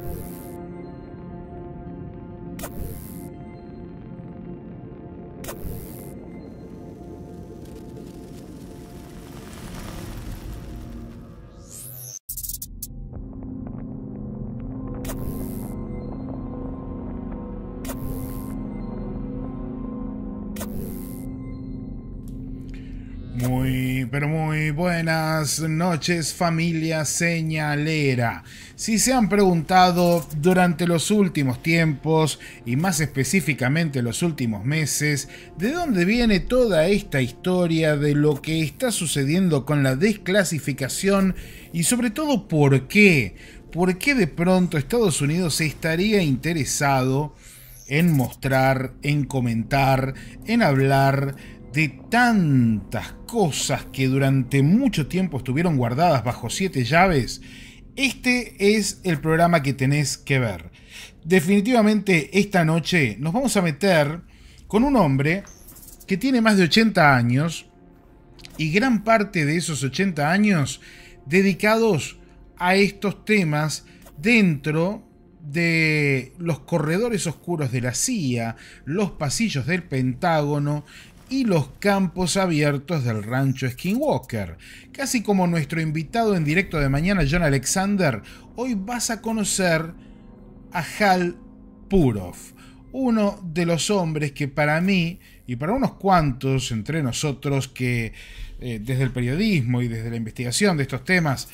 Thank you. pero muy buenas noches familia señalera. Si se han preguntado durante los últimos tiempos y más específicamente los últimos meses, de dónde viene toda esta historia de lo que está sucediendo con la desclasificación y sobre todo por qué, por qué de pronto Estados Unidos estaría interesado en mostrar, en comentar, en hablar de tantas cosas que durante mucho tiempo estuvieron guardadas bajo siete llaves, este es el programa que tenés que ver. Definitivamente esta noche nos vamos a meter con un hombre que tiene más de 80 años y gran parte de esos 80 años dedicados a estos temas dentro de los corredores oscuros de la CIA, los pasillos del Pentágono y los campos abiertos del rancho Skinwalker. Casi como nuestro invitado en directo de mañana, John Alexander, hoy vas a conocer a Hal Purov, uno de los hombres que para mí y para unos cuantos entre nosotros que eh, desde el periodismo y desde la investigación de estos temas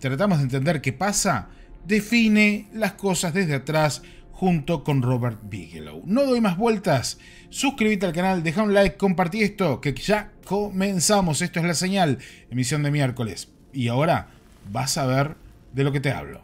tratamos de entender qué pasa, define las cosas desde atrás junto con Robert Bigelow. No doy más vueltas, suscríbete al canal, deja un like, compartí esto, que ya comenzamos, esto es la señal, emisión de miércoles. Y ahora vas a ver de lo que te hablo.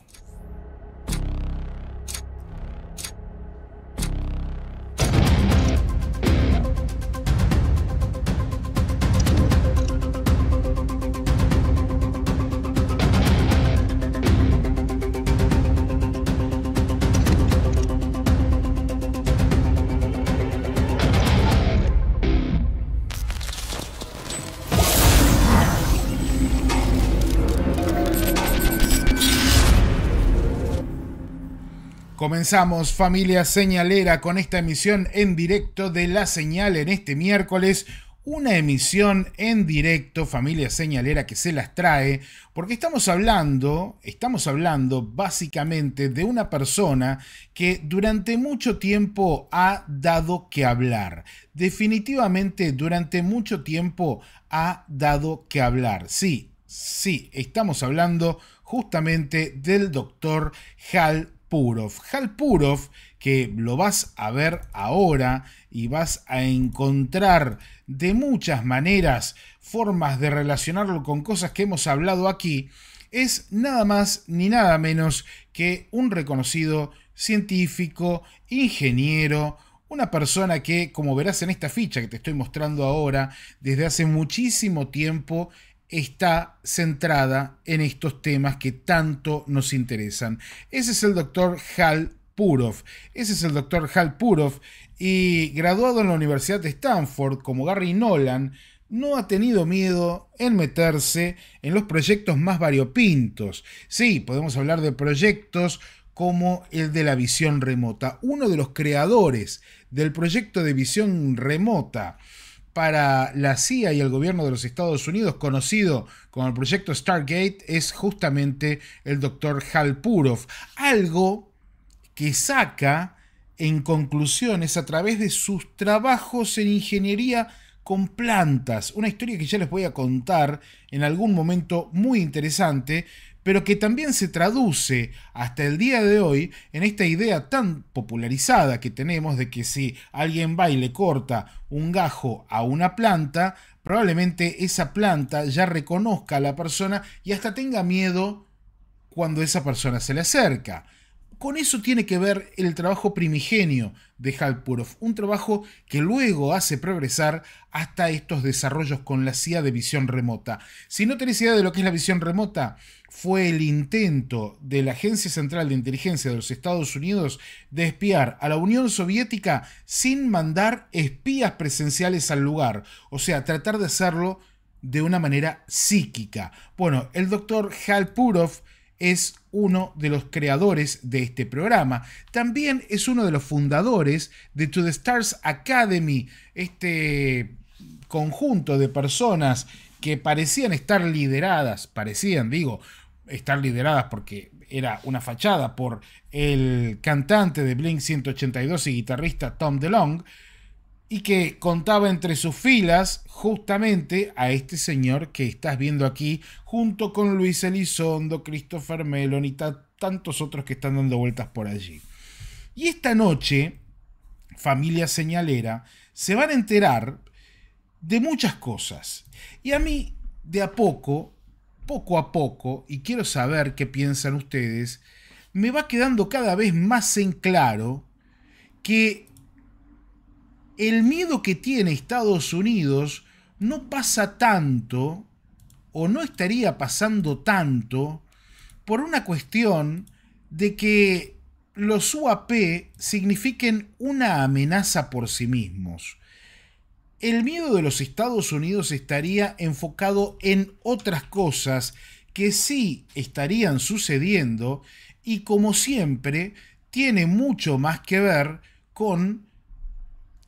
comenzamos familia señalera con esta emisión en directo de La Señal en este miércoles. Una emisión en directo, familia señalera, que se las trae, porque estamos hablando, estamos hablando básicamente de una persona que durante mucho tiempo ha dado que hablar. Definitivamente durante mucho tiempo ha dado que hablar. Sí, sí, estamos hablando justamente del doctor Hal Purov. Hal que lo vas a ver ahora y vas a encontrar de muchas maneras formas de relacionarlo con cosas que hemos hablado aquí, es nada más ni nada menos que un reconocido científico, ingeniero, una persona que, como verás en esta ficha que te estoy mostrando ahora, desde hace muchísimo tiempo está centrada en estos temas que tanto nos interesan. Ese es el doctor Hal Purov. Ese es el doctor Hal Purov y graduado en la Universidad de Stanford como Gary Nolan, no ha tenido miedo en meterse en los proyectos más variopintos. Sí, podemos hablar de proyectos como el de la visión remota, uno de los creadores del proyecto de visión remota para la CIA y el gobierno de los Estados Unidos, conocido como el proyecto Stargate, es justamente el doctor Halpurov. Algo que saca en conclusiones a través de sus trabajos en ingeniería con plantas. Una historia que ya les voy a contar en algún momento muy interesante, pero que también se traduce hasta el día de hoy en esta idea tan popularizada que tenemos de que si alguien va y le corta un gajo a una planta, probablemente esa planta ya reconozca a la persona y hasta tenga miedo cuando esa persona se le acerca. Con eso tiene que ver el trabajo primigenio de Halpurov, un trabajo que luego hace progresar hasta estos desarrollos con la CIA de visión remota. Si no tenéis idea de lo que es la visión remota, fue el intento de la Agencia Central de Inteligencia de los Estados Unidos de espiar a la Unión Soviética sin mandar espías presenciales al lugar, o sea, tratar de hacerlo de una manera psíquica. Bueno, el doctor Hal Purov es uno de los creadores de este programa. También es uno de los fundadores de To The Stars Academy, este conjunto de personas que parecían estar lideradas, parecían, digo, estar lideradas porque era una fachada por el cantante de Blink 182 y guitarrista Tom DeLong, y que contaba entre sus filas justamente a este señor que estás viendo aquí, junto con Luis Elizondo, Christopher Melon y tantos otros que están dando vueltas por allí. Y esta noche, familia señalera, se van a enterar de muchas cosas. Y a mí, de a poco, poco a poco, y quiero saber qué piensan ustedes, me va quedando cada vez más en claro que el miedo que tiene Estados Unidos no pasa tanto o no estaría pasando tanto por una cuestión de que los UAP signifiquen una amenaza por sí mismos el miedo de los Estados Unidos estaría enfocado en otras cosas que sí estarían sucediendo y como siempre tiene mucho más que ver con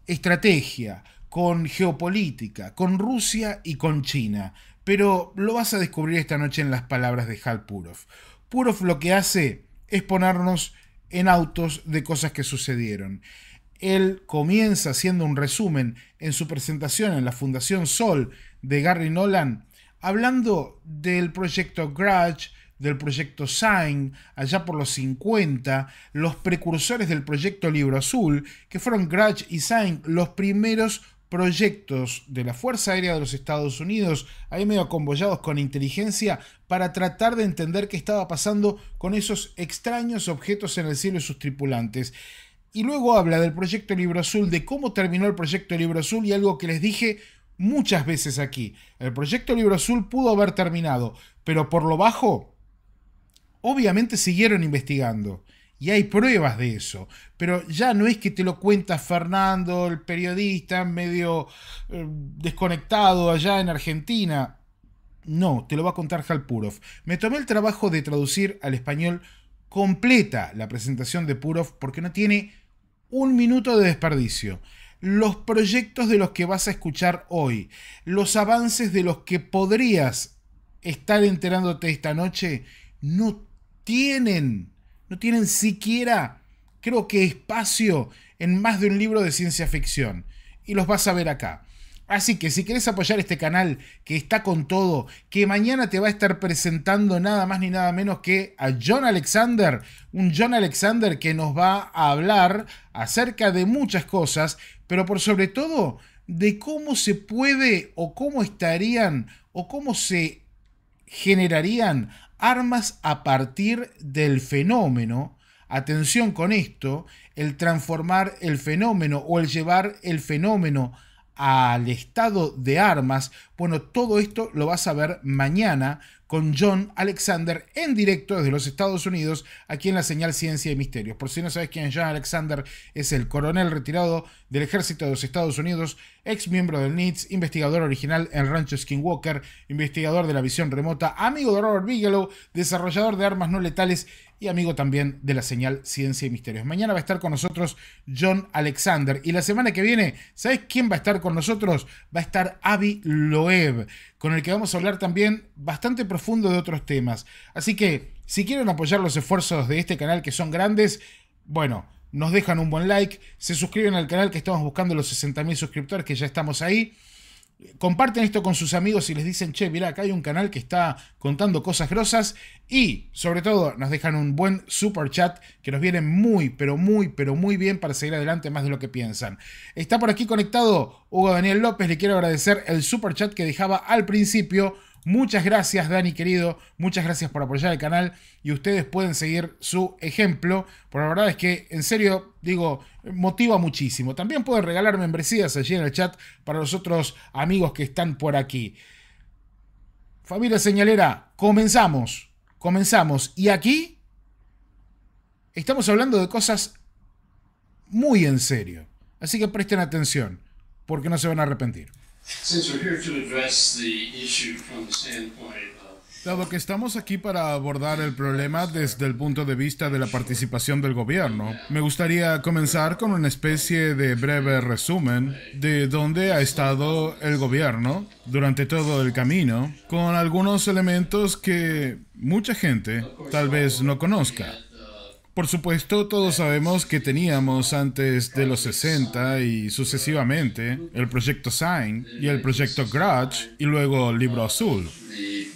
estrategia, con geopolítica, con Rusia y con China. Pero lo vas a descubrir esta noche en las palabras de Hal Purov. Purov lo que hace es ponernos en autos de cosas que sucedieron. Él comienza haciendo un resumen en su presentación en la Fundación Sol de Gary Nolan, hablando del proyecto Grudge, del proyecto Sign, allá por los 50, los precursores del proyecto Libro Azul, que fueron Grudge y Sign, los primeros proyectos de la Fuerza Aérea de los Estados Unidos, ahí medio convoyados con inteligencia, para tratar de entender qué estaba pasando con esos extraños objetos en el cielo y sus tripulantes. Y luego habla del proyecto Libro Azul, de cómo terminó el proyecto Libro Azul y algo que les dije muchas veces aquí. El proyecto Libro Azul pudo haber terminado, pero por lo bajo, obviamente siguieron investigando. Y hay pruebas de eso. Pero ya no es que te lo cuenta Fernando, el periodista, medio eh, desconectado allá en Argentina. No, te lo va a contar Halpurov. Me tomé el trabajo de traducir al español completa la presentación de Purov porque no tiene un minuto de desperdicio. Los proyectos de los que vas a escuchar hoy, los avances de los que podrías estar enterándote esta noche, no tienen, no tienen siquiera, creo que espacio en más de un libro de ciencia ficción. Y los vas a ver acá. Así que si quieres apoyar este canal que está con todo, que mañana te va a estar presentando nada más ni nada menos que a John Alexander, un John Alexander que nos va a hablar acerca de muchas cosas, pero por sobre todo de cómo se puede o cómo estarían o cómo se generarían armas a partir del fenómeno atención con esto, el transformar el fenómeno o el llevar el fenómeno al estado de armas. Bueno, todo esto lo vas a ver mañana con John Alexander en directo desde los Estados Unidos, aquí en la señal Ciencia y Misterios. Por si no sabes quién es John Alexander, es el coronel retirado del ejército de los Estados Unidos, ex miembro del NITS, investigador original en Rancho Skinwalker, investigador de la visión remota, amigo de Robert Bigelow, desarrollador de armas no letales y amigo también de la señal Ciencia y Misterios. Mañana va a estar con nosotros John Alexander y la semana que viene, ¿sabes quién va a estar con nosotros? Va a estar Avi Loeb, con el que vamos a hablar también bastante profundo de otros temas. Así que si quieren apoyar los esfuerzos de este canal que son grandes, bueno, nos dejan un buen like, se suscriben al canal que estamos buscando los 60.000 suscriptores que ya estamos ahí comparten esto con sus amigos y les dicen, che, mirá, acá hay un canal que está contando cosas grosas y sobre todo nos dejan un buen super chat que nos viene muy, pero muy, pero muy bien para seguir adelante más de lo que piensan. Está por aquí conectado Hugo Daniel López, le quiero agradecer el super chat que dejaba al principio. Muchas gracias, Dani querido. Muchas gracias por apoyar el canal. Y ustedes pueden seguir su ejemplo. Por la verdad es que, en serio, digo, motiva muchísimo. También pueden regalar membresías allí en el chat para los otros amigos que están por aquí. Familia Señalera, comenzamos. Comenzamos. Y aquí estamos hablando de cosas muy en serio. Así que presten atención, porque no se van a arrepentir. Dado que estamos aquí para abordar el problema desde el punto de vista de la participación del gobierno, me gustaría comenzar con una especie de breve resumen de dónde ha estado el gobierno durante todo el camino, con algunos elementos que mucha gente tal vez no conozca. Por supuesto, todos sabemos que teníamos antes de los 60 y sucesivamente el proyecto Sign y el proyecto Grudge y luego Libro Azul. Y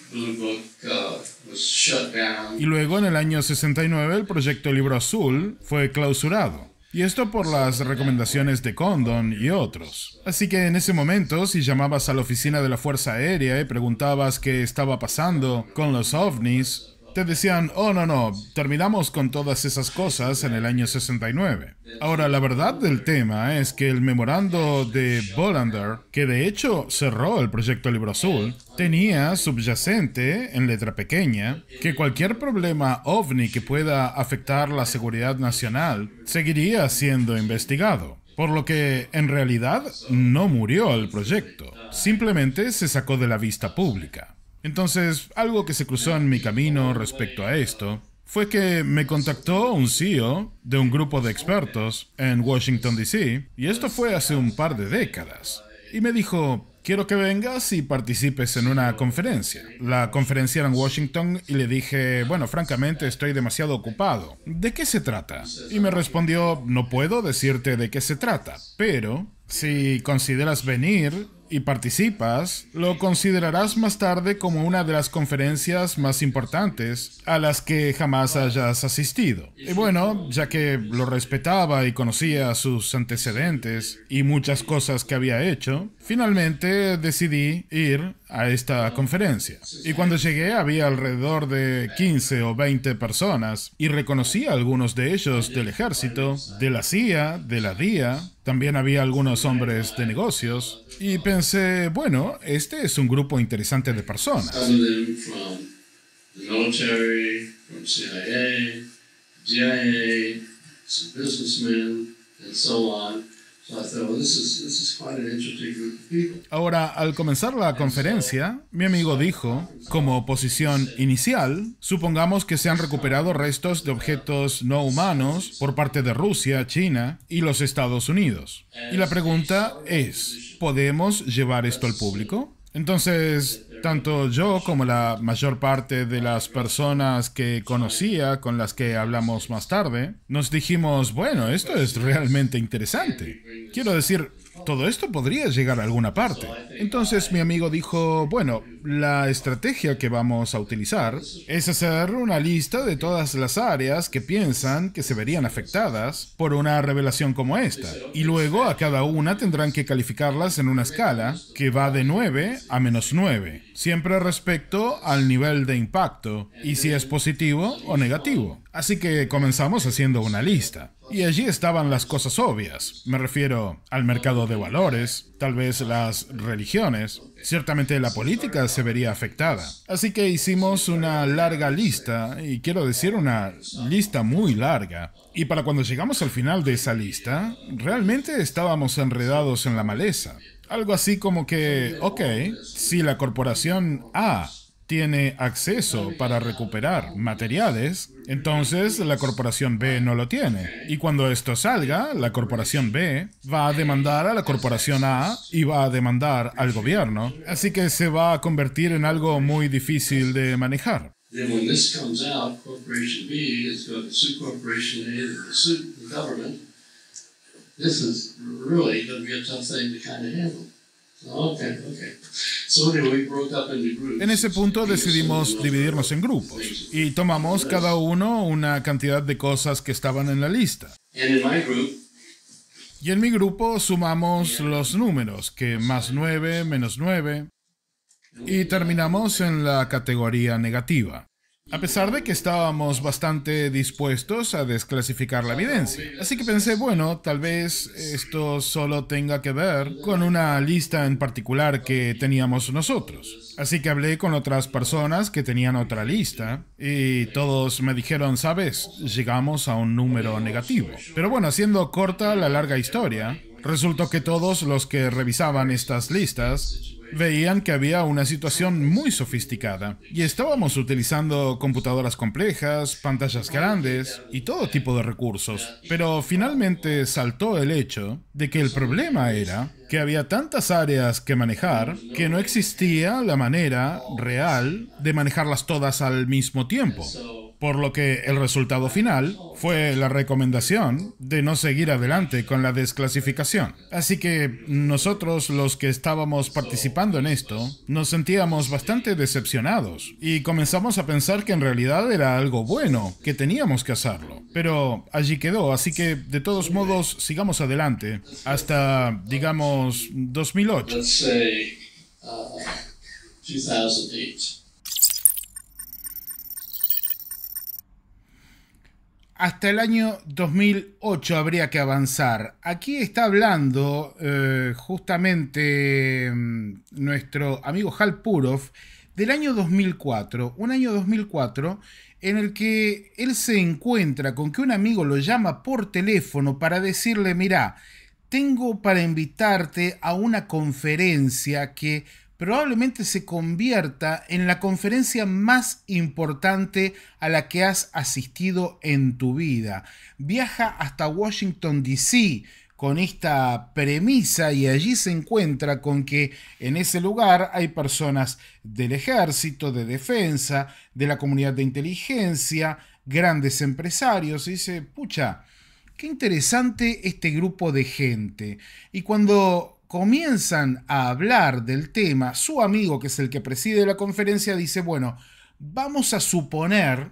luego en el año 69 el proyecto Libro Azul fue clausurado. Y esto por las recomendaciones de Condon y otros. Así que en ese momento, si llamabas a la oficina de la Fuerza Aérea y preguntabas qué estaba pasando con los ovnis, te decían, oh no, no, terminamos con todas esas cosas en el año 69. Ahora, la verdad del tema es que el memorando de Bolander, que de hecho cerró el proyecto Libro Azul, tenía subyacente, en letra pequeña, que cualquier problema ovni que pueda afectar la seguridad nacional seguiría siendo investigado. Por lo que, en realidad, no murió el proyecto, simplemente se sacó de la vista pública. Entonces, algo que se cruzó en mi camino respecto a esto fue que me contactó un CEO de un grupo de expertos en Washington, D.C., y esto fue hace un par de décadas, y me dijo, quiero que vengas y participes en una conferencia. La conferencia era en Washington y le dije, bueno, francamente estoy demasiado ocupado. ¿De qué se trata? Y me respondió, no puedo decirte de qué se trata, pero si consideras venir, y participas, lo considerarás más tarde como una de las conferencias más importantes a las que jamás hayas asistido. Y bueno, ya que lo respetaba y conocía sus antecedentes y muchas cosas que había hecho, finalmente decidí ir a esta conferencia. Y cuando llegué había alrededor de 15 o 20 personas y reconocí a algunos de ellos del ejército, de la CIA, de la DIA, también había algunos hombres de negocios y pensé, bueno, este es un grupo interesante de personas. CIA, businessmen, and so on. Uh, Ahora, al comenzar la conferencia, mi amigo dijo, como posición inicial, supongamos que se han recuperado restos de objetos no humanos por parte de Rusia, China y los Estados Unidos. Y la pregunta es, ¿podemos llevar esto al público? Entonces, tanto yo como la mayor parte de las personas que conocía, con las que hablamos más tarde, nos dijimos, bueno, esto es realmente interesante. Quiero decir, todo esto podría llegar a alguna parte. Entonces mi amigo dijo, bueno, la estrategia que vamos a utilizar es hacer una lista de todas las áreas que piensan que se verían afectadas por una revelación como esta, y luego a cada una tendrán que calificarlas en una escala que va de 9 a menos 9, siempre respecto al nivel de impacto y si es positivo o negativo. Así que comenzamos haciendo una lista. Y allí estaban las cosas obvias. Me refiero al mercado de valores, Tal vez las religiones, ciertamente la política se vería afectada. Así que hicimos una larga lista, y quiero decir una lista muy larga. Y para cuando llegamos al final de esa lista, realmente estábamos enredados en la maleza. Algo así como que, ok, si la corporación A tiene acceso para recuperar materiales, entonces la corporación B no lo tiene. Y cuando esto salga, la corporación B va a demandar a la corporación A y va a demandar al gobierno. Así que se va a convertir en algo muy difícil de manejar. a en ese punto decidimos dividirnos en grupos y tomamos cada uno una cantidad de cosas que estaban en la lista. Y en mi grupo sumamos los números, que más 9, menos 9, y terminamos en la categoría negativa. A pesar de que estábamos bastante dispuestos a desclasificar la evidencia. Así que pensé, bueno, tal vez esto solo tenga que ver con una lista en particular que teníamos nosotros. Así que hablé con otras personas que tenían otra lista y todos me dijeron, sabes, llegamos a un número negativo. Pero bueno, haciendo corta la larga historia, resultó que todos los que revisaban estas listas veían que había una situación muy sofisticada y estábamos utilizando computadoras complejas, pantallas grandes y todo tipo de recursos. Pero finalmente saltó el hecho de que el problema era que había tantas áreas que manejar que no existía la manera real de manejarlas todas al mismo tiempo por lo que el resultado final fue la recomendación de no seguir adelante con la desclasificación. Así que nosotros los que estábamos participando en esto nos sentíamos bastante decepcionados y comenzamos a pensar que en realidad era algo bueno, que teníamos que hacerlo. Pero allí quedó, así que de todos modos sigamos adelante hasta, digamos, 2008. 2008. hasta el año 2008 habría que avanzar. Aquí está hablando eh, justamente mm, nuestro amigo Hal Purov del año 2004, un año 2004 en el que él se encuentra con que un amigo lo llama por teléfono para decirle, mira, tengo para invitarte a una conferencia que probablemente se convierta en la conferencia más importante a la que has asistido en tu vida. Viaja hasta Washington, D.C., con esta premisa y allí se encuentra con que en ese lugar hay personas del ejército, de defensa, de la comunidad de inteligencia, grandes empresarios y dice, pucha, qué interesante este grupo de gente. Y cuando comienzan a hablar del tema, su amigo, que es el que preside la conferencia, dice, bueno, vamos a suponer,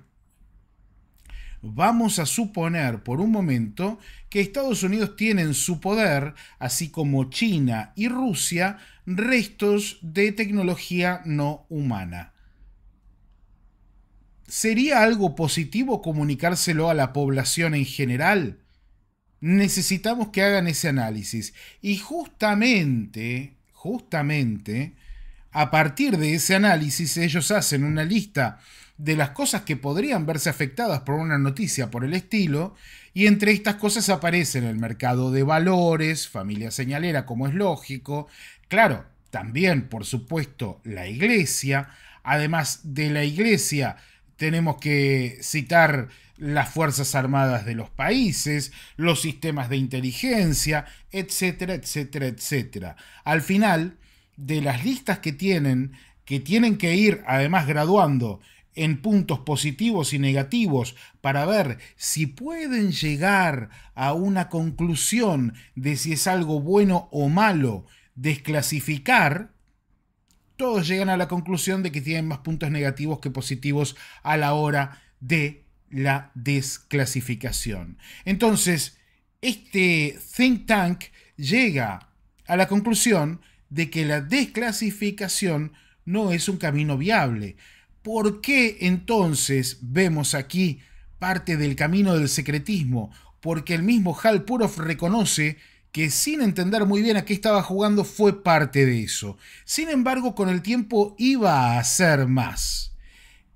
vamos a suponer por un momento que Estados Unidos tiene en su poder, así como China y Rusia, restos de tecnología no humana. ¿Sería algo positivo comunicárselo a la población en general? necesitamos que hagan ese análisis. Y justamente, justamente, a partir de ese análisis ellos hacen una lista de las cosas que podrían verse afectadas por una noticia por el estilo, y entre estas cosas aparecen el mercado de valores, familia señalera, como es lógico, claro, también, por supuesto, la iglesia, además de la iglesia, tenemos que citar las Fuerzas Armadas de los países, los sistemas de inteligencia, etcétera, etcétera, etcétera. Al final, de las listas que tienen, que tienen que ir además graduando en puntos positivos y negativos para ver si pueden llegar a una conclusión de si es algo bueno o malo, desclasificar, todos llegan a la conclusión de que tienen más puntos negativos que positivos a la hora de la desclasificación. Entonces, este think tank llega a la conclusión de que la desclasificación no es un camino viable. ¿Por qué entonces vemos aquí parte del camino del secretismo? Porque el mismo Hal reconoce que sin entender muy bien a qué estaba jugando fue parte de eso. Sin embargo, con el tiempo iba a ser más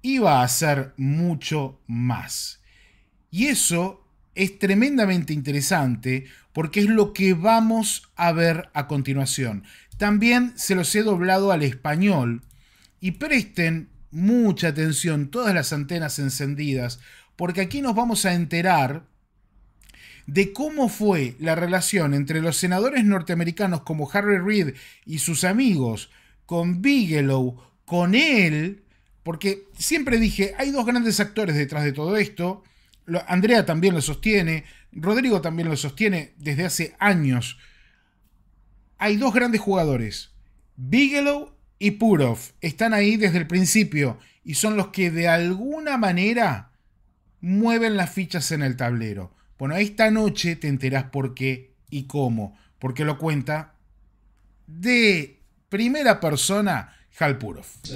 iba a ser mucho más. Y eso es tremendamente interesante porque es lo que vamos a ver a continuación. También se los he doblado al español y presten mucha atención, todas las antenas encendidas, porque aquí nos vamos a enterar de cómo fue la relación entre los senadores norteamericanos como Harry Reid y sus amigos, con Bigelow, con él, porque siempre dije, hay dos grandes actores detrás de todo esto. Andrea también lo sostiene, Rodrigo también lo sostiene desde hace años. Hay dos grandes jugadores, Bigelow y Purov. Están ahí desde el principio y son los que de alguna manera mueven las fichas en el tablero. Bueno, esta noche te enterás por qué y cómo, porque lo cuenta de primera persona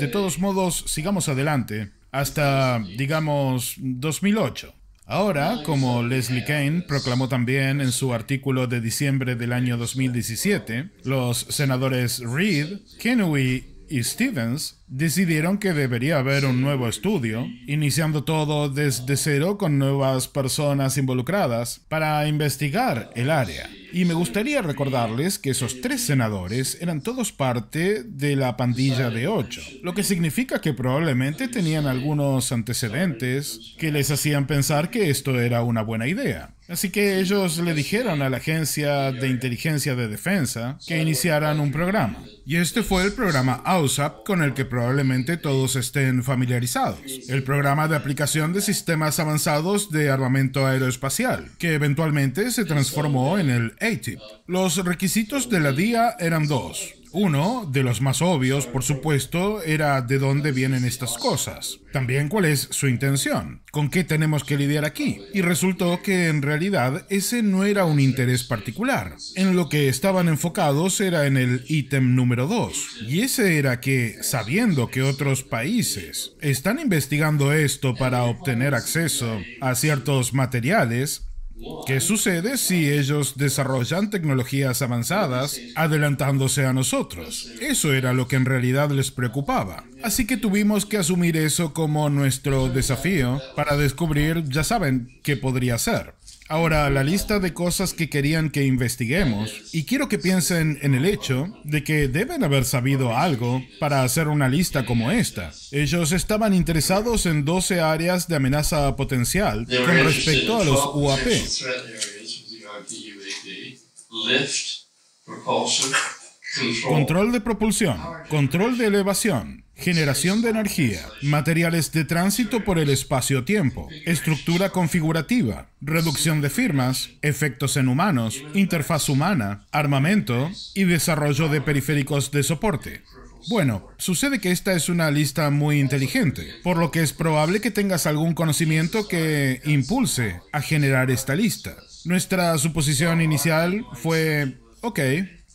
de todos modos, sigamos adelante hasta, digamos, 2008. Ahora, como Leslie Kane proclamó también en su artículo de diciembre del año 2017, los senadores Reed, Kennedy y Stevens decidieron que debería haber un nuevo estudio, iniciando todo desde cero con nuevas personas involucradas para investigar el área. Y me gustaría recordarles que esos tres senadores eran todos parte de la pandilla de ocho, lo que significa que probablemente tenían algunos antecedentes que les hacían pensar que esto era una buena idea. Así que ellos le dijeron a la Agencia de Inteligencia de Defensa que iniciaran un programa. Y este fue el programa AUSAP con el que probablemente todos estén familiarizados, el programa de aplicación de sistemas avanzados de armamento aeroespacial, que eventualmente se transformó en el ATIP. Los requisitos de la DIA eran dos. Uno, de los más obvios, por supuesto, era de dónde vienen estas cosas. También cuál es su intención, con qué tenemos que lidiar aquí. Y resultó que en realidad ese no era un interés particular. En lo que estaban enfocados era en el ítem número 2. Y ese era que, sabiendo que otros países están investigando esto para obtener acceso a ciertos materiales, ¿Qué sucede si ellos desarrollan tecnologías avanzadas adelantándose a nosotros? Eso era lo que en realidad les preocupaba. Así que tuvimos que asumir eso como nuestro desafío para descubrir, ya saben, qué podría ser. Ahora, la lista de cosas que querían que investiguemos, y quiero que piensen en el hecho de que deben haber sabido algo para hacer una lista como esta. Ellos estaban interesados en 12 áreas de amenaza potencial con respecto a los UAP. Control de propulsión, control de elevación, generación de energía, materiales de tránsito por el espacio-tiempo, estructura configurativa, reducción de firmas, efectos en humanos, interfaz humana, armamento y desarrollo de periféricos de soporte. Bueno, sucede que esta es una lista muy inteligente, por lo que es probable que tengas algún conocimiento que impulse a generar esta lista. Nuestra suposición inicial fue, ok,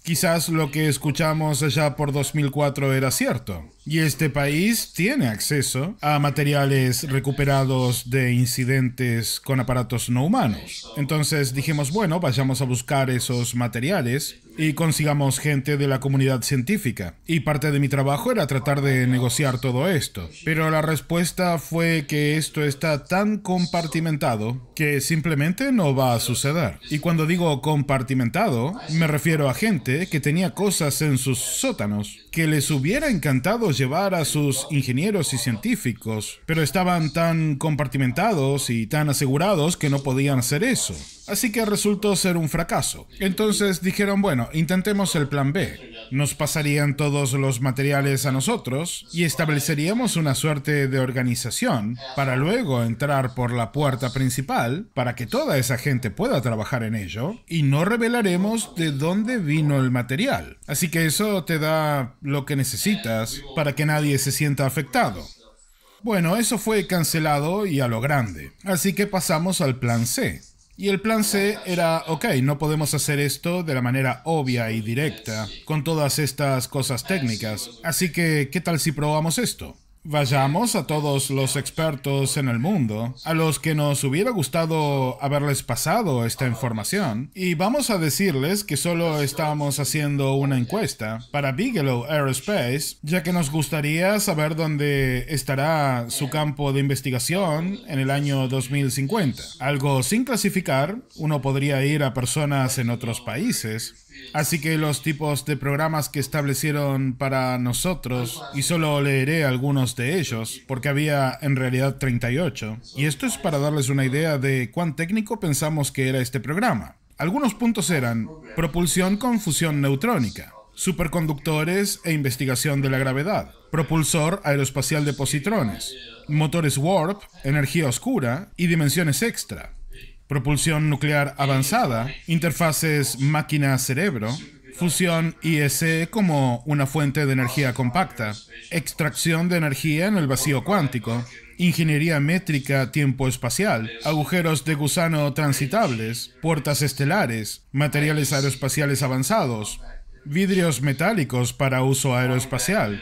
Quizás lo que escuchamos allá por 2004 era cierto, y este país tiene acceso a materiales recuperados de incidentes con aparatos no humanos. Entonces dijimos, bueno, vayamos a buscar esos materiales y consigamos gente de la comunidad científica. Y parte de mi trabajo era tratar de negociar todo esto. Pero la respuesta fue que esto está tan compartimentado que simplemente no va a suceder. Y cuando digo compartimentado, me refiero a gente que tenía cosas en sus sótanos que les hubiera encantado llevar a sus ingenieros y científicos, pero estaban tan compartimentados y tan asegurados que no podían hacer eso. Así que resultó ser un fracaso. Entonces dijeron, bueno, intentemos el plan B. Nos pasarían todos los materiales a nosotros y estableceríamos una suerte de organización para luego entrar por la puerta principal para que toda esa gente pueda trabajar en ello y no revelaremos de dónde vino el material. Así que eso te da lo que necesitas para que nadie se sienta afectado. Bueno, eso fue cancelado y a lo grande. Así que pasamos al plan C. Y el plan C era, ok, no podemos hacer esto de la manera obvia y directa, con todas estas cosas técnicas, así que, ¿qué tal si probamos esto? Vayamos a todos los expertos en el mundo, a los que nos hubiera gustado haberles pasado esta información, y vamos a decirles que solo estamos haciendo una encuesta para Bigelow Aerospace, ya que nos gustaría saber dónde estará su campo de investigación en el año 2050. Algo sin clasificar, uno podría ir a personas en otros países, Así que los tipos de programas que establecieron para nosotros, y solo leeré algunos de ellos, porque había en realidad 38, y esto es para darles una idea de cuán técnico pensamos que era este programa. Algunos puntos eran propulsión con fusión neutrónica, superconductores e investigación de la gravedad, propulsor aeroespacial de positrones, motores warp, energía oscura y dimensiones extra propulsión nuclear avanzada, interfaces máquina-cerebro, fusión ISE como una fuente de energía compacta, extracción de energía en el vacío cuántico, ingeniería métrica tiempo-espacial, agujeros de gusano transitables, puertas estelares, materiales aeroespaciales avanzados, vidrios metálicos para uso aeroespacial,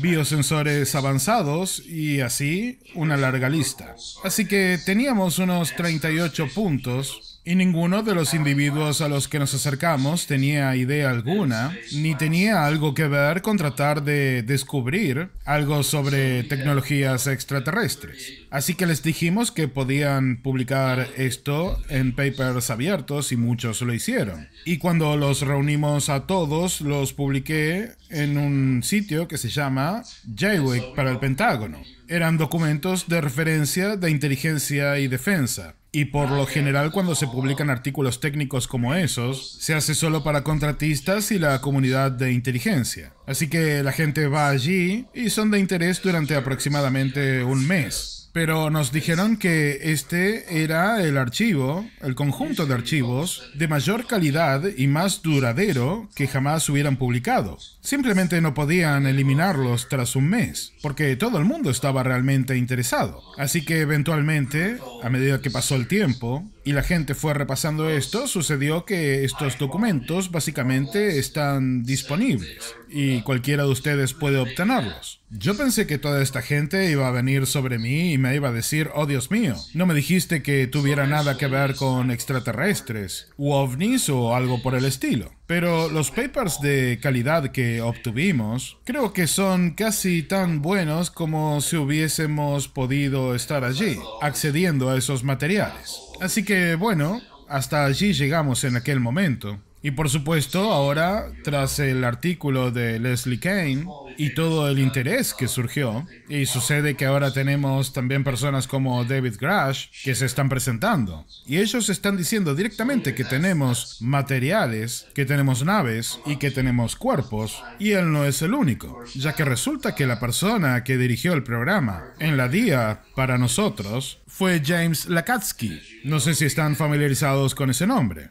biosensores avanzados y así una larga lista. Así que teníamos unos 38 puntos y ninguno de los individuos a los que nos acercamos tenía idea alguna, ni tenía algo que ver con tratar de descubrir algo sobre tecnologías extraterrestres. Así que les dijimos que podían publicar esto en papers abiertos y muchos lo hicieron. Y cuando los reunimos a todos, los publiqué en un sitio que se llama Jaywick para el Pentágono. Eran documentos de referencia de inteligencia y defensa y por lo general cuando se publican artículos técnicos como esos, se hace solo para contratistas y la comunidad de inteligencia. Así que la gente va allí y son de interés durante aproximadamente un mes. Pero nos dijeron que este era el archivo, el conjunto de archivos, de mayor calidad y más duradero que jamás hubieran publicado. Simplemente no podían eliminarlos tras un mes, porque todo el mundo estaba realmente interesado. Así que eventualmente, a medida que pasó el tiempo y la gente fue repasando esto, sucedió que estos documentos básicamente están disponibles y cualquiera de ustedes puede obtenerlos. Yo pensé que toda esta gente iba a venir sobre mí y me iba a decir, oh Dios mío, no me dijiste que tuviera nada que ver con extraterrestres, u ovnis o algo por el estilo. Pero los papers de calidad que obtuvimos creo que son casi tan buenos como si hubiésemos podido estar allí, accediendo a esos materiales. Así que bueno, hasta allí llegamos en aquel momento. Y por supuesto, ahora, tras el artículo de Leslie Kane y todo el interés que surgió, y sucede que ahora tenemos también personas como David Grash que se están presentando. Y ellos están diciendo directamente que tenemos materiales, que tenemos naves y que tenemos cuerpos, y él no es el único, ya que resulta que la persona que dirigió el programa en la DIA para nosotros fue James Lakatsky. No sé si están familiarizados con ese nombre.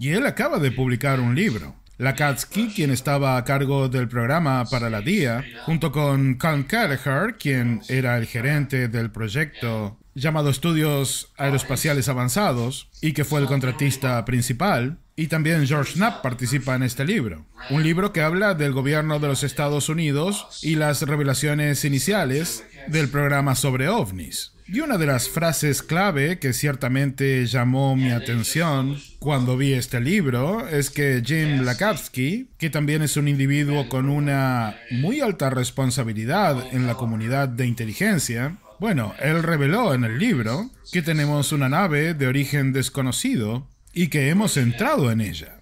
Y él acaba de publicar un libro. Lakatsky, quien estaba a cargo del programa para la DIA, junto con Carl Kelleher, quien era el gerente del proyecto llamado Estudios Aeroespaciales Avanzados y que fue el contratista principal, y también George Knapp participa en este libro. Un libro que habla del gobierno de los Estados Unidos y las revelaciones iniciales del programa sobre ovnis. Y una de las frases clave que ciertamente llamó mi atención cuando vi este libro es que Jim Lakavsky, que también es un individuo con una muy alta responsabilidad en la comunidad de inteligencia, bueno, él reveló en el libro que tenemos una nave de origen desconocido y que hemos entrado en ella.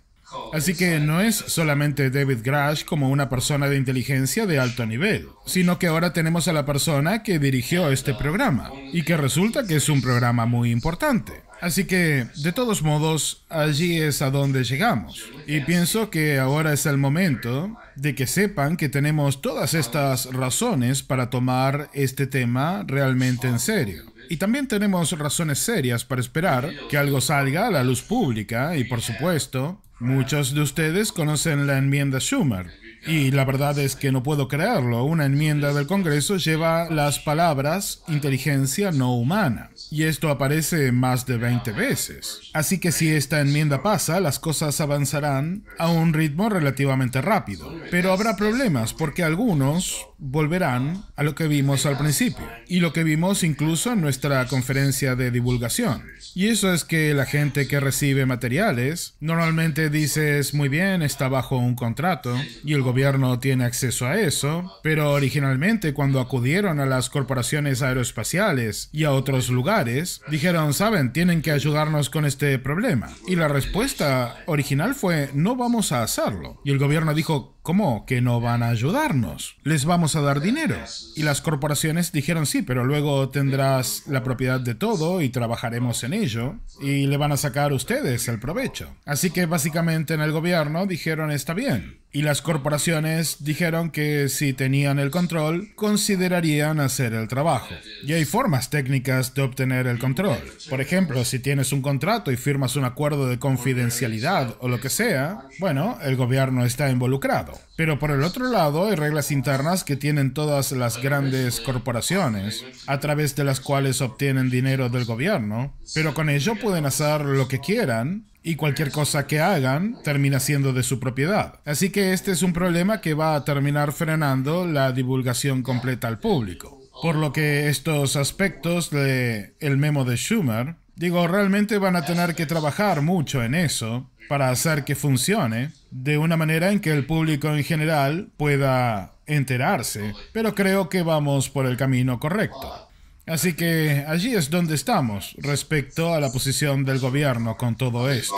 Así que no es solamente David Grash como una persona de inteligencia de alto nivel, sino que ahora tenemos a la persona que dirigió este programa y que resulta que es un programa muy importante. Así que, de todos modos, allí es a donde llegamos. Y pienso que ahora es el momento de que sepan que tenemos todas estas razones para tomar este tema realmente en serio. Y también tenemos razones serias para esperar que algo salga a la luz pública y, por supuesto, Muchos de ustedes conocen la enmienda Schumer. Y la verdad es que no puedo creerlo. Una enmienda del Congreso lleva las palabras inteligencia no humana. Y esto aparece más de 20 veces. Así que si esta enmienda pasa, las cosas avanzarán a un ritmo relativamente rápido. Pero habrá problemas porque algunos volverán a lo que vimos al principio. Y lo que vimos incluso en nuestra conferencia de divulgación. Y eso es que la gente que recibe materiales normalmente dices, muy bien, está bajo un contrato y el gobierno gobierno tiene acceso a eso, pero originalmente cuando acudieron a las corporaciones aeroespaciales y a otros lugares, dijeron, saben, tienen que ayudarnos con este problema. Y la respuesta original fue, no vamos a hacerlo. Y el gobierno dijo, ¿Cómo? ¿Que no van a ayudarnos? Les vamos a dar dinero. Y las corporaciones dijeron sí, pero luego tendrás la propiedad de todo y trabajaremos en ello y le van a sacar ustedes el provecho. Así que básicamente en el gobierno dijeron está bien. Y las corporaciones dijeron que si tenían el control, considerarían hacer el trabajo. Y hay formas técnicas de obtener el control. Por ejemplo, si tienes un contrato y firmas un acuerdo de confidencialidad o lo que sea, bueno, el gobierno está involucrado. Pero por el otro lado hay reglas internas que tienen todas las grandes corporaciones, a través de las cuales obtienen dinero del gobierno, pero con ello pueden hacer lo que quieran y cualquier cosa que hagan termina siendo de su propiedad. Así que este es un problema que va a terminar frenando la divulgación completa al público. Por lo que estos aspectos de el memo de Schumer, digo, realmente van a tener que trabajar mucho en eso para hacer que funcione de una manera en que el público en general pueda enterarse, pero creo que vamos por el camino correcto. Así que allí es donde estamos respecto a la posición del gobierno con todo esto.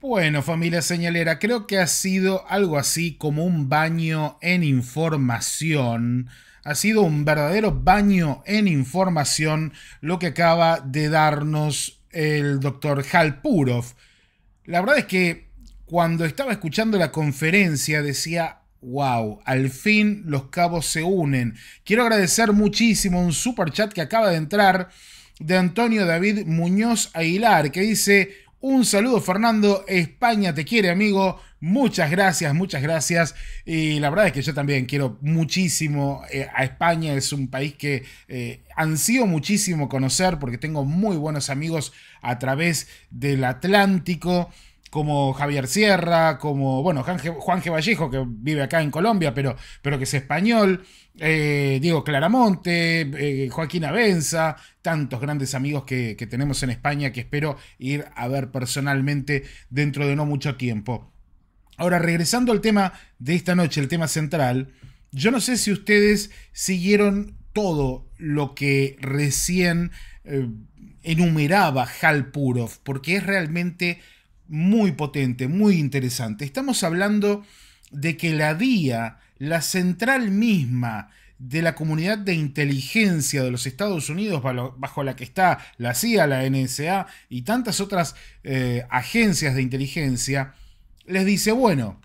Bueno, familia señalera, creo que ha sido algo así como un baño en información ha sido un verdadero baño en información lo que acaba de darnos el doctor Halpurov. La verdad es que cuando estaba escuchando la conferencia decía, Wow, al fin los cabos se unen. Quiero agradecer muchísimo un super chat que acaba de entrar de Antonio David Muñoz Aguilar, que dice: Un saludo, Fernando. España te quiere, amigo. Muchas gracias, muchas gracias. Y la verdad es que yo también quiero muchísimo eh, a España. Es un país que han eh, ansío muchísimo conocer porque tengo muy buenos amigos a través del Atlántico como Javier Sierra, como, bueno, Juan G. Vallejo, que vive acá en Colombia, pero, pero que es español, eh, Diego Claramonte, Joaquín Avenza, tantos grandes amigos que tenemos en España que espero ir a ver personalmente dentro de no mucho tiempo. Ahora, regresando al tema de esta noche, el tema central, yo no sé si ustedes siguieron todo lo que recién eh, enumeraba Hal porque es realmente muy potente, muy interesante. Estamos hablando de que la DIA, la central misma de la comunidad de inteligencia de los Estados Unidos, bajo la que está la CIA, la NSA y tantas otras eh, agencias de inteligencia, les dice, bueno,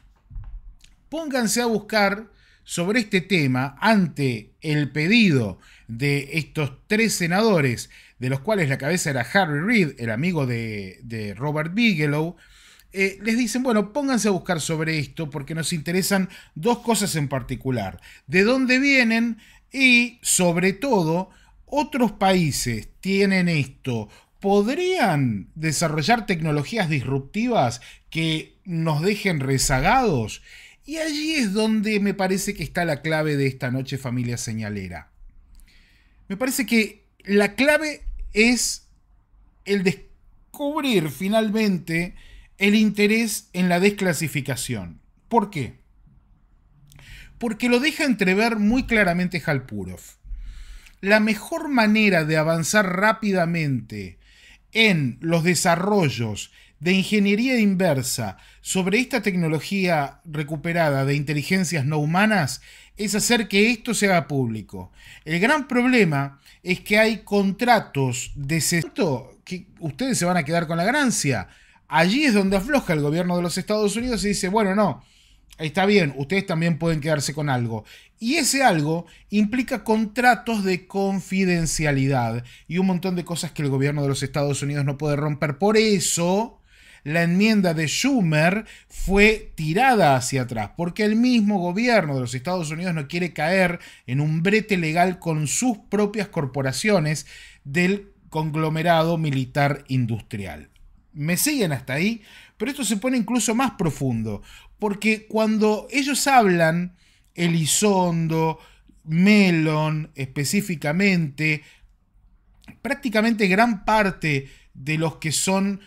pónganse a buscar sobre este tema ante el pedido de estos tres senadores, de los cuales la cabeza era Harry Reid, el amigo de, Robert Bigelow, eh, les dicen, bueno, pónganse a buscar sobre esto porque nos interesan dos cosas en particular, de dónde vienen y sobre todo, otros países tienen esto podrían desarrollar tecnologías disruptivas que nos dejen rezagados. Y allí es donde me parece que está la clave de esta noche familia señalera. Me parece que la clave es el descubrir finalmente el interés en la desclasificación. ¿Por qué? Porque lo deja entrever muy claramente Halpurov. La mejor manera de avanzar rápidamente en los desarrollos de ingeniería inversa sobre esta tecnología recuperada de inteligencias no humanas es hacer que esto se haga público. El gran problema es que hay contratos de sexto que ustedes se van a quedar con la ganancia. Allí es donde afloja el gobierno de los Estados Unidos y dice, bueno, no, Está bien, ustedes también pueden quedarse con algo. Y ese algo implica contratos de confidencialidad y un montón de cosas que el gobierno de los Estados Unidos no puede romper. Por eso, la enmienda de Schumer fue tirada hacia atrás, porque el mismo gobierno de los Estados Unidos no quiere caer en un brete legal con sus propias corporaciones del conglomerado militar industrial. Me siguen hasta ahí, pero esto se pone incluso más profundo, porque cuando ellos hablan, Elizondo, Melon específicamente, prácticamente gran parte de los que son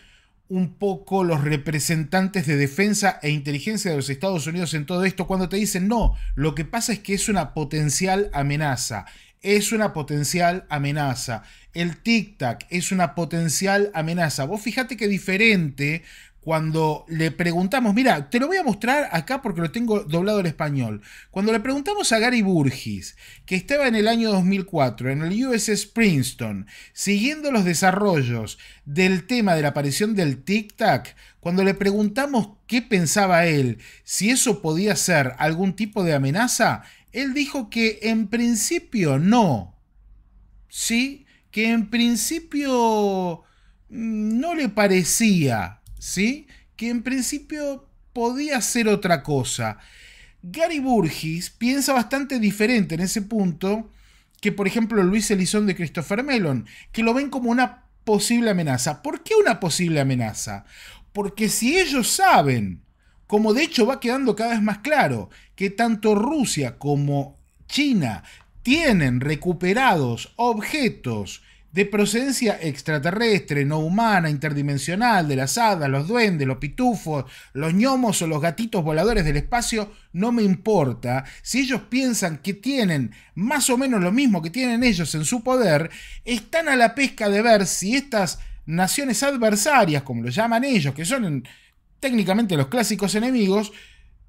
un poco los representantes de defensa e inteligencia de los Estados Unidos en todo esto, cuando te dicen, no, lo que pasa es que es una potencial amenaza, es una potencial amenaza, el tic-tac es una potencial amenaza. Vos fíjate que diferente cuando le preguntamos, mira, te lo voy a mostrar acá porque lo tengo doblado al español. Cuando le preguntamos a Gary Burgis, que estaba en el año 2004 en el USS Princeton, siguiendo los desarrollos del tema de la aparición del Tic Tac, cuando le preguntamos qué pensaba él, si eso podía ser algún tipo de amenaza, él dijo que en principio no. Sí, que en principio mm, no le parecía ¿sí? Que en principio podía ser otra cosa. Gary Burgis piensa bastante diferente en ese punto que, por ejemplo, Luis Elizondo de Christopher Mellon, que lo ven como una posible amenaza. ¿Por qué una posible amenaza? Porque si ellos saben, como de hecho va quedando cada vez más claro, que tanto Rusia como China tienen recuperados objetos de procedencia extraterrestre, no humana, interdimensional, de las hadas, los duendes, los pitufos, los gnomos o los gatitos voladores del espacio, no me importa. Si ellos piensan que tienen más o menos lo mismo que tienen ellos en su poder, están a la pesca de ver si estas naciones adversarias, como lo llaman ellos, que son técnicamente los clásicos enemigos,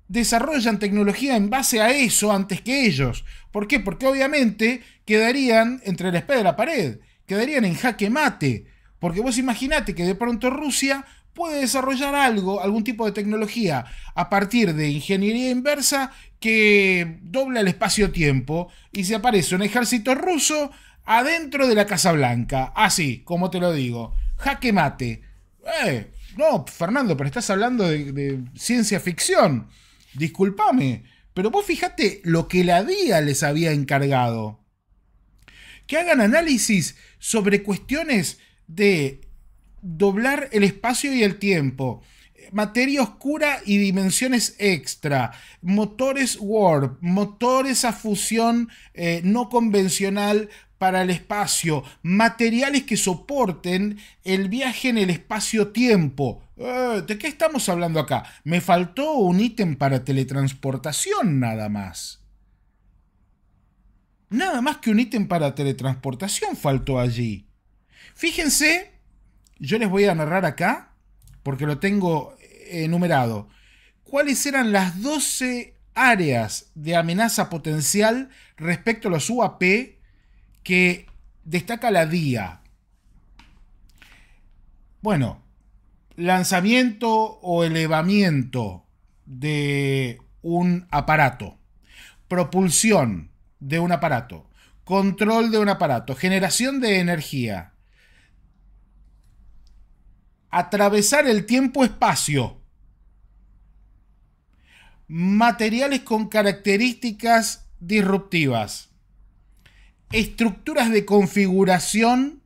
desarrollan tecnología en base a eso antes que ellos. ¿Por qué? Porque obviamente quedarían entre la espada y la pared quedarían en jaque mate. Porque vos imaginate que de pronto Rusia puede desarrollar algo, algún tipo de tecnología a partir de ingeniería inversa que dobla el espacio-tiempo y se aparece un ejército ruso adentro de la Casa Blanca. Así, ah, como te lo digo. Jaque mate. Eh, no, Fernando, pero estás hablando de, de ciencia ficción. Disculpame, pero vos fijate lo que la DIA les había encargado que hagan análisis sobre cuestiones de doblar el espacio y el tiempo, materia oscura y dimensiones extra, motores warp, motores a fusión eh, no convencional para el espacio, materiales que soporten el viaje en el espacio-tiempo. Eh, ¿De qué estamos hablando acá? Me faltó un ítem para teletransportación nada más. Nada más que un ítem para teletransportación faltó allí. Fíjense, yo les voy a narrar acá, porque lo tengo enumerado, cuáles eran las 12 áreas de amenaza potencial respecto a los UAP que destaca la DIA. Bueno, lanzamiento o elevamiento de un aparato, propulsión, de un aparato, control de un aparato, generación de energía, atravesar el tiempo-espacio, materiales con características disruptivas, estructuras de configuración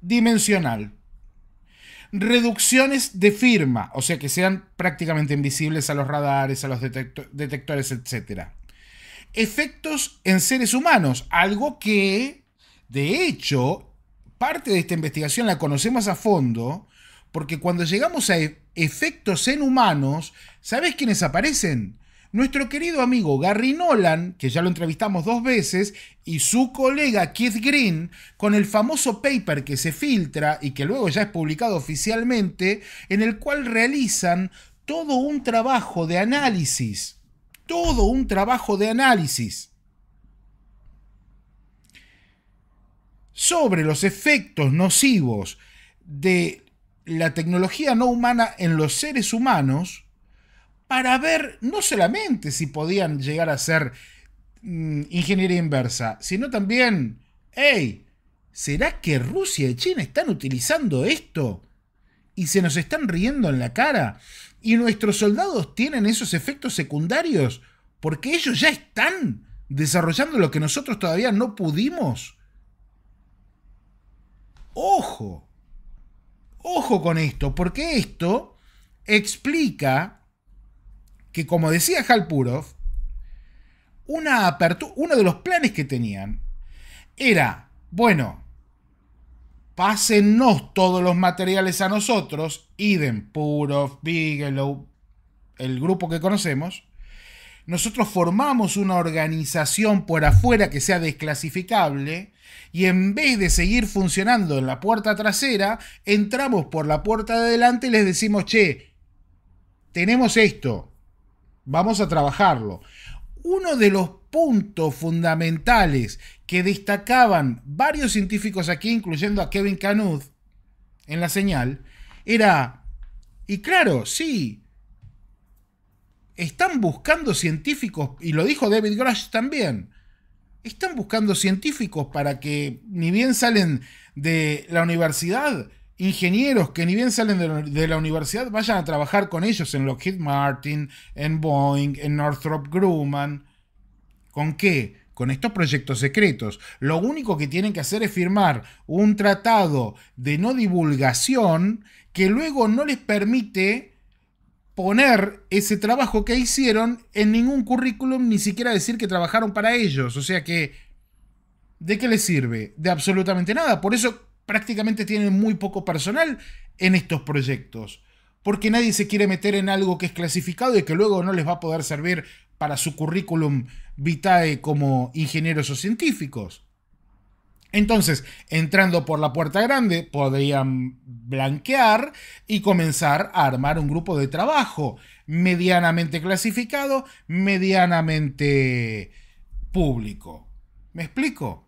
dimensional, reducciones de firma, o sea que sean prácticamente invisibles a los radares, a los detectores, etcétera efectos en seres humanos, algo que, de hecho, parte de esta investigación la conocemos a fondo, porque cuando llegamos a e-, efectos en humanos, ¿sabes quiénes aparecen? Nuestro querido amigo Gary Nolan, que ya lo entrevistamos dos veces, y su colega Keith Green, con el famoso paper que se filtra y que luego ya es publicado oficialmente, en el cual realizan todo un trabajo de análisis todo un trabajo de análisis sobre los efectos nocivos de la tecnología no humana en los seres humanos para ver no solamente si podían llegar a ser mm, ingeniería inversa, sino también, hey, ¿será que Rusia y China están utilizando esto? Y se nos están riendo en la cara. Y nuestros soldados tienen esos efectos secundarios porque ellos ya están desarrollando lo que nosotros todavía no pudimos. Ojo, ojo con esto, porque esto explica que, como decía Halpurov, una uno de los planes que tenían era, bueno, pásennos todos los materiales a nosotros, Idem, Puro, Bigelow, el grupo que conocemos, nosotros formamos una organización por afuera que sea desclasificable y en vez de seguir funcionando en la puerta trasera, entramos por la puerta de adelante y les decimos, che, tenemos esto, vamos a trabajarlo. Uno de los puntos fundamentales que destacaban varios científicos aquí, incluyendo a Kevin Canud en la señal, era, y claro, sí, están buscando científicos, y lo dijo David Grush también, están buscando científicos para que ni bien salen de la universidad, ingenieros que ni bien salen de de la universidad vayan a trabajar con ellos en Lockheed Martin, en Boeing, en Northrop Grumman. ¿Con qué? con estos proyectos secretos. Lo único que tienen que hacer es firmar un tratado de no divulgación que luego no les permite poner ese trabajo que hicieron en ningún currículum, ni siquiera decir que trabajaron para ellos. O sea que, ¿de qué les sirve? De absolutamente nada. Por eso prácticamente tienen muy poco personal en estos proyectos. Porque nadie se quiere meter en algo que es clasificado y que luego no les va a poder servir para su currículum vitae como ingenieros o científicos. Entonces, entrando por la puerta grande, podrían blanquear y comenzar a armar un grupo de trabajo medianamente clasificado, medianamente público. ¿Me explico?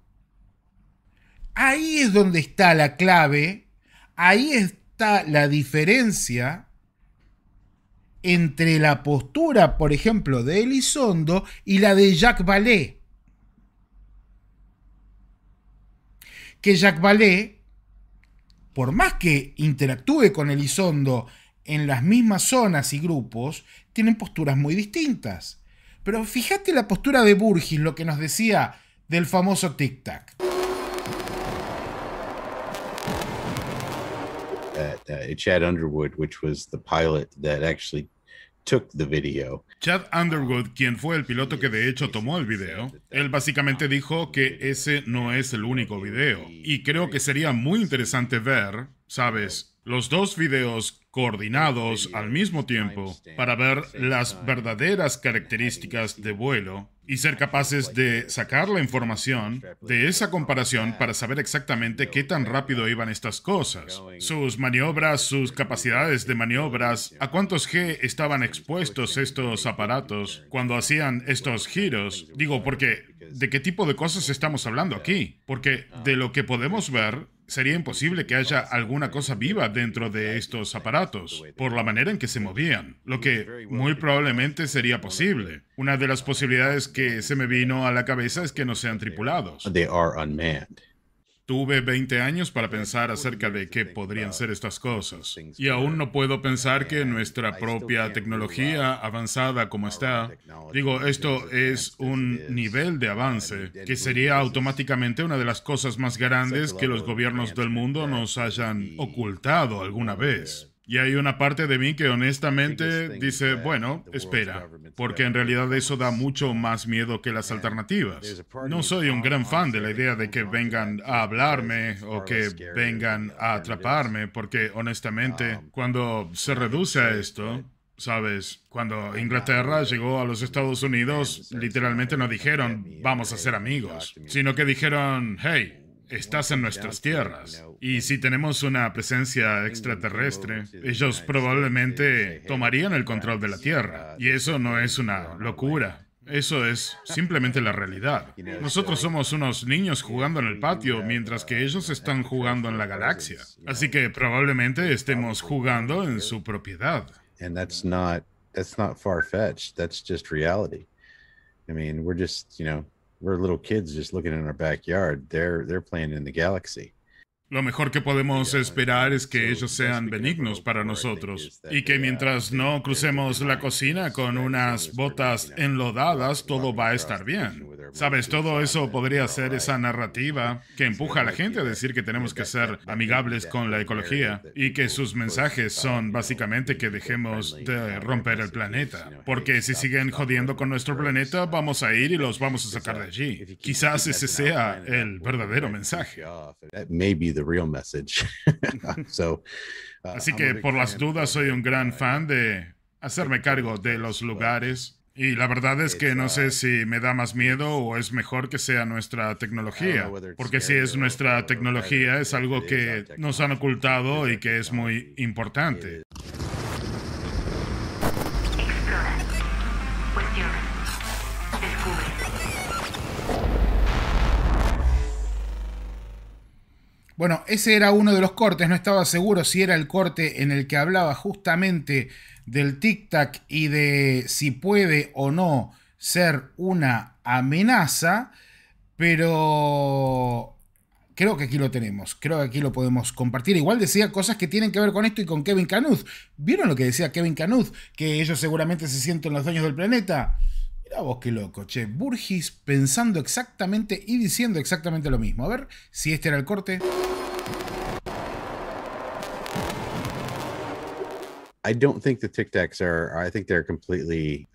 Ahí es donde está la clave, ahí está la diferencia entre la postura, por ejemplo, de Elizondo y la de Jacques Ballet. Que Jacques Ballet, por más que interactúe con Elizondo en las mismas zonas y grupos, tienen posturas muy distintas. Pero fíjate la postura de Burgis, lo que nos decía del famoso tic-tac. Uh, Chad Underwood, pilot took the video. Chad Underwood, quien fue el piloto que de hecho tomó el video, él básicamente dijo que ese no es el único video. Y creo que sería muy interesante ver, ¿sabes? Los dos videos coordinados al mismo tiempo para ver las uh, verdaderas características de vuelo y ser capaces de sacar la información de esa comparación para saber exactamente qué tan rápido iban estas cosas, sus maniobras, sus capacidades de maniobras, a cuántos G estaban expuestos estos aparatos cuando hacían estos giros. Digo, porque ¿de qué tipo de cosas estamos hablando aquí? Porque de ah, lo que podemos ver, Sería imposible que haya alguna cosa viva dentro de estos aparatos, por la manera en que se movían, lo que muy probablemente sería posible. Una de las posibilidades que se me vino a la cabeza es que no sean tripulados. Tuve 20 años para pensar acerca de qué podrían ser estas cosas. Y aún no puedo pensar que nuestra propia tecnología avanzada como está, digo, esto es un nivel de avance que sería automáticamente una de las cosas más grandes que los gobiernos del mundo nos hayan ocultado alguna vez. Y hay una parte de mí que honestamente dice, bueno, espera, porque en realidad eso da mucho más miedo que las alternativas. No soy un gran fan de la idea de que vengan a hablarme o que vengan a atraparme, porque honestamente, um, cuando se reduce a esto, ¿sabes? Cuando Inglaterra llegó a los Estados Unidos, literalmente no dijeron, vamos a ser amigos, sino que dijeron, hey, estás en nuestras tierras. Y si tenemos una presencia extraterrestre, ellos probablemente tomarían el control de la Tierra. Y eso no es una locura. Eso es simplemente la realidad. Nosotros somos unos niños jugando en el patio mientras que ellos están jugando en la galaxia. Así que probablemente estemos jugando en su propiedad. that's not far fetched. That's just reality. mean, we're just, you know, kids Lo mejor que podemos esperar es que ellos sean benignos para nosotros y que uh, mientras no crucemos la cocina con unas botas enlodadas, todo va a estar bien. Sabes, todo eso podría ser esa narrativa que empuja a la gente a decir que tenemos que ser amigables con la ecología y que sus pues mensajes son básicamente que dejemos de romper el planeta. Porque si siguen jodiendo con nuestro planeta, pues, vamos a ir y los vamos a sacar de allí. Quizás ese sea el verdadero mensaje. Uh, así que por las dudas soy un gran uh, fan de hacerme cargo de los lugares y la verdad es que no sé uh, si me da más miedo o es mejor que sea nuestra tecnología, porque si es nuestra tecnología es algo que nos han ocultado y que es muy importante. Bueno, ese era uno de los cortes, no estaba seguro si era el corte en el que hablaba justamente del tic-tac y de si puede o no ser una amenaza, pero creo que aquí lo tenemos, creo que aquí lo podemos compartir. Igual decía cosas que tienen que ver con esto y con Kevin Canuth. ¿Vieron lo que decía Kevin Canuth? Que ellos seguramente se sienten los dueños del planeta. Mira vos qué loco, che. Burgis pensando exactamente y diciendo exactamente lo mismo. A ver si este era el corte.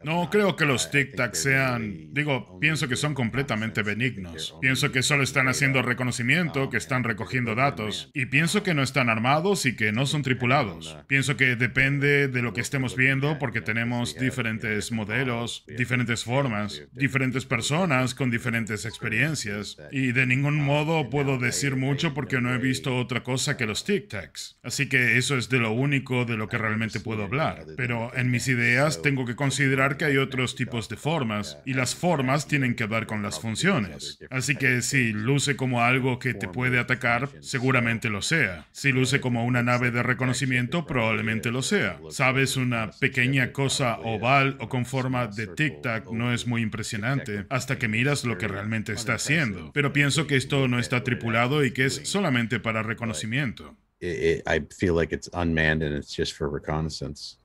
No creo que los Tic Tacs sean. Digo, pienso que son completamente benignos. Pienso que solo están haciendo reconocimiento, que están recogiendo datos, y pienso que no están armados y que no son tripulados. Pienso que depende de lo que estemos viendo, porque tenemos diferentes modelos, diferentes formas, diferentes personas con diferentes experiencias, y de ningún modo puedo decir mucho porque no he visto otra cosa que los Tic Tacs. Así que eso es de lo único de lo que realmente puedo hablar, pero en mis ideas tengo que considerar que hay otros tipos de formas y las formas tienen que ver con las funciones. Así que si luce como algo que te puede atacar, seguramente lo eh, sea. Si luce como una nave de reconocimiento, probablemente lo sea. Sabes, una pequeña cosa eh, oval o con forma de tic-tac no es muy impresionante hasta que miras lo que realmente está haciendo. Pero pienso que esto no está tripulado y que es solamente para reconocimiento. I feel like it's and it's just reconnaissance.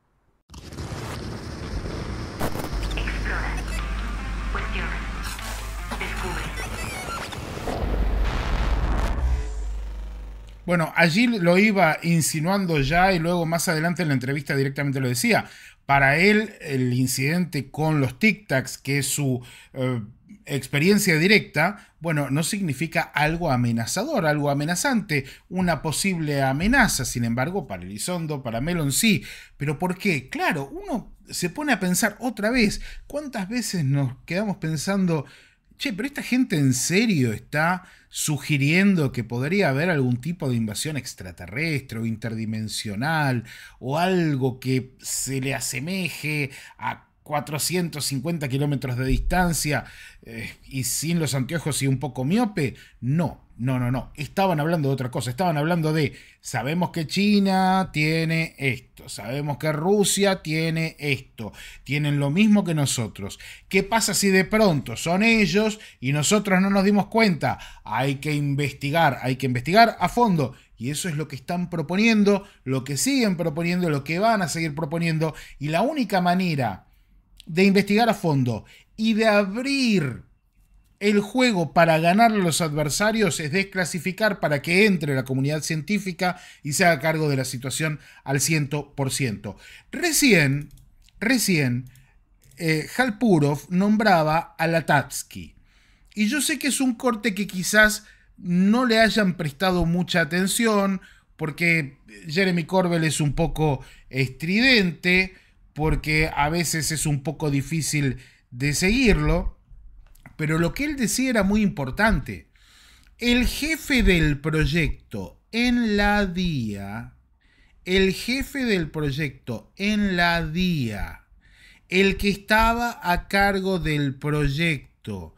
Bueno, allí lo iba insinuando ya y luego más adelante en la entrevista directamente lo decía. Para él, el incidente con los Tic Tacs, que es su eh, experiencia directa, bueno, no significa algo amenazador, algo amenazante, una posible amenaza, sin embargo, para Elizondo, para Melon sí. Pero ¿por qué? Claro, uno se pone a pensar otra vez, ¿cuántas veces nos quedamos pensando, che, pero esta gente en serio está sugiriendo que podría haber algún tipo de invasión extraterrestre o interdimensional o algo que se le asemeje a 450 kilómetros de distancia eh, y sin los anteojos y un poco miope. No, no, no, no. Estaban hablando de otra cosa. Estaban hablando de, sabemos que China tiene esto, sabemos que Rusia tiene esto, tienen lo mismo que nosotros. ¿Qué pasa si de pronto son ellos y nosotros no nos dimos cuenta? Hay que investigar, hay que investigar a fondo. Y eso es lo que están proponiendo, lo que siguen proponiendo, lo que van a seguir proponiendo. Y la única manera de investigar a fondo y de abrir el juego para ganar a los adversarios es desclasificar para que entre la comunidad científica y se haga cargo de la situación al 100%. Recién, recién, eh, Halpurov nombraba a Latatsky. Y yo sé que es un corte que quizás no le hayan prestado mucha atención, porque Jeremy Corbell es un poco estridente, porque a veces es un poco difícil de seguirlo, pero lo que él decía era muy importante. El jefe del proyecto en la DIA, el jefe del proyecto en la DIA, el que estaba a cargo del proyecto,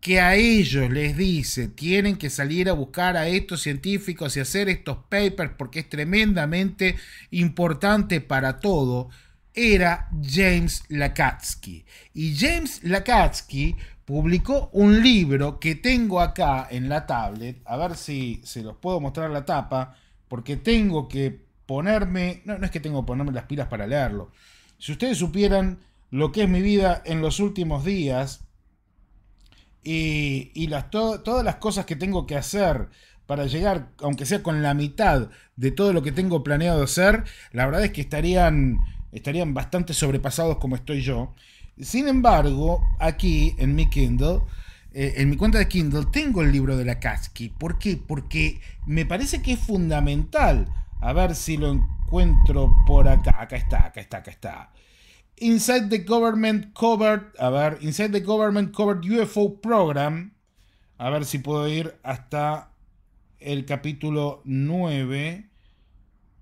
que a ellos les dice, tienen que salir a buscar a estos científicos y hacer estos papers porque es tremendamente importante para todo, era James Lakatsky. Y James Lakatsky publicó un libro que tengo acá en la tablet. A ver si se los puedo mostrar la tapa, porque tengo que ponerme, no, no es que tengo que ponerme las pilas para leerlo. Si ustedes supieran lo que es mi vida en los últimos días y, y las, todas las cosas que tengo que hacer para llegar, aunque sea con la mitad de todo lo que tengo planeado hacer, la verdad es que estarían estarían bastante sobrepasados como estoy yo. Sin embargo, aquí en mi Kindle, eh, en mi cuenta de Kindle, tengo el libro de la Kasky. ¿Por qué? Porque me parece que es fundamental. A ver si lo encuentro por acá. Acá está, acá está, acá está. Inside the Government Covered. A ver, Inside the Government Covered UFO Program. A ver si puedo ir hasta el capítulo 9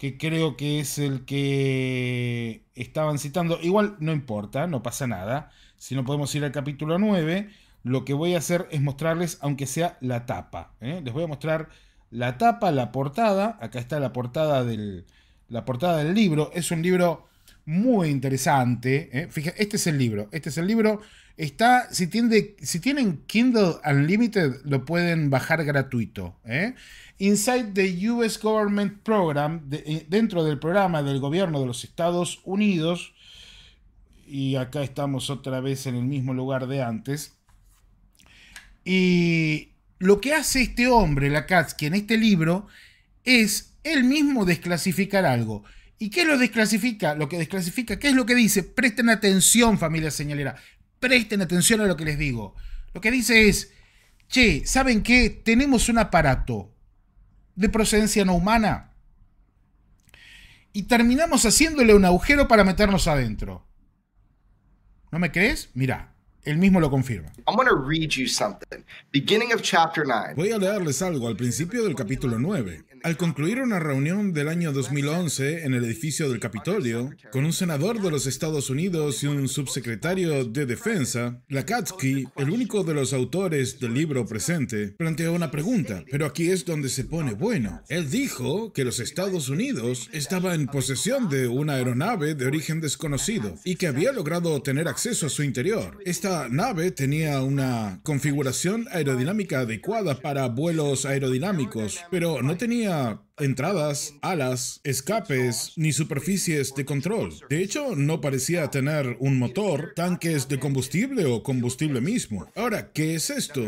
que creo que es el que estaban citando. Igual no importa, no pasa nada. Si no podemos ir al capítulo 9, lo que voy a hacer es mostrarles, aunque sea la tapa. ¿eh? Les voy a mostrar la tapa, la portada. Acá está la portada del, la portada del libro. Es un libro muy interesante. ¿eh? este es el libro. Este es el libro. Está, si, si tienen Kindle Unlimited, lo pueden bajar gratuito. ¿eh? Inside the US Government Program, eh, dentro del programa del gobierno de los Estados Unidos, y acá estamos otra vez en el mismo lugar de antes, y lo que hace este hombre, Lakatsky, en este libro, es él mismo desclasificar algo. ¿Y qué lo desclasifica? Lo que desclasifica, ¿qué es lo que dice? Presten atención, familia señalera. Presten atención a lo que les digo. Lo que dice es, che, ¿saben qué? Tenemos un aparato de procedencia no humana. Y terminamos haciéndole un agujero para meternos adentro. ¿No me crees? Mirá. Él mismo lo confirma. Voy a leerles algo al principio del capítulo 9. Al concluir una reunión del año 2011 en el edificio del Capitolio, con un senador de los Estados Unidos y un subsecretario de Defensa, Lakatsky, el único de los autores del libro presente, planteó una pregunta, pero aquí es donde se pone bueno. Él dijo que los Estados Unidos estaba en posesión de una aeronave de origen desconocido y que había logrado tener acceso a su interior. Esta la nave tenía una configuración aerodinámica adecuada para vuelos aerodinámicos, pero no tenía entradas, alas, escapes ni superficies de control. De hecho, no parecía tener un motor, tanques de combustible o combustible mismo. Ahora, ¿qué es esto?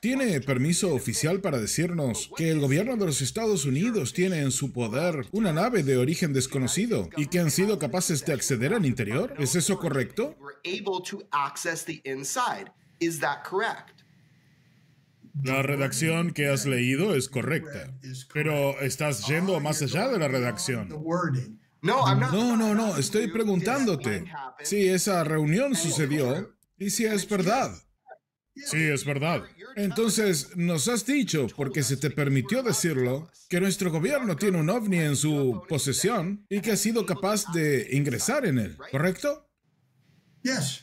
¿Tiene permiso oficial para decirnos que el gobierno de los Estados Unidos tiene en su poder una nave de origen desconocido y que han sido capaces de acceder al interior? ¿Es eso correcto? La redacción que has leído es correcta, pero estás yendo más allá de la redacción. No, no, no, estoy preguntándote si esa reunión sucedió y si es verdad. Sí, es verdad. Entonces, nos has dicho, porque se te permitió decirlo, que nuestro gobierno tiene un ovni en su posesión y que ha sido capaz de ingresar en él, ¿correcto?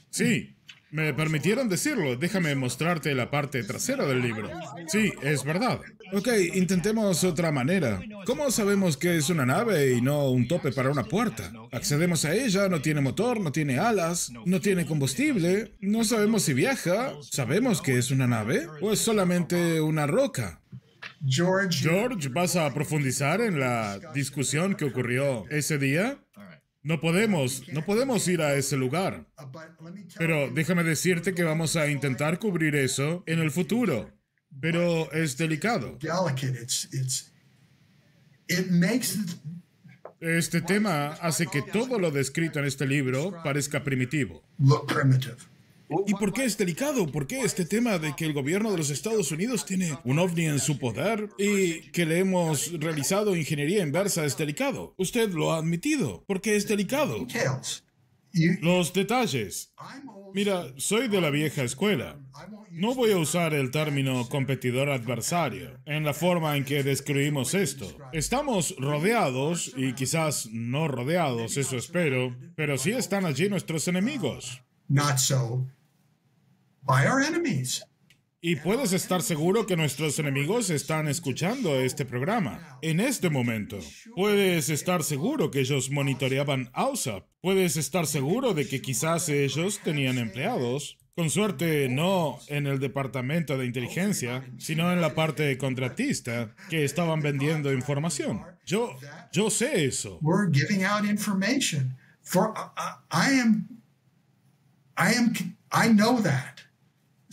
Sí. Me permitieron decirlo. Déjame mostrarte la parte trasera del libro. Sí, es verdad. Ok, intentemos otra manera. ¿Cómo sabemos que es una nave y no un tope para una puerta? Accedemos a ella, no tiene motor, no tiene alas, no tiene combustible, no sabemos si viaja, sabemos que es una nave o es solamente una roca. George, George, ¿vas a profundizar en la discusión que ocurrió ese día? No podemos, no podemos ir a ese lugar. Pero déjame decirte que vamos a intentar cubrir eso en el futuro. Pero es delicado. Este tema hace que todo lo descrito en este libro parezca primitivo. ¿Y por qué es delicado? ¿Por qué este tema de que el gobierno de los Estados Unidos tiene un ovni en su poder y que le hemos realizado ingeniería inversa es delicado? Usted lo ha admitido. ¿Por qué es delicado? Los detalles. Mira, soy de la vieja escuela. No voy a usar el término competidor adversario en la forma en que describimos esto. Estamos rodeados, y quizás no rodeados, eso espero, pero sí están allí nuestros enemigos. Y puedes estar seguro que nuestros enemigos están escuchando este programa en este momento. Puedes estar seguro que ellos monitoreaban AUSAP. Puedes estar seguro de que quizás ellos tenían empleados. Con suerte, no en el departamento de inteligencia, sino en la parte de contratista, que estaban vendiendo información. Yo, yo sé eso. We're giving out information. For, I am am, know that.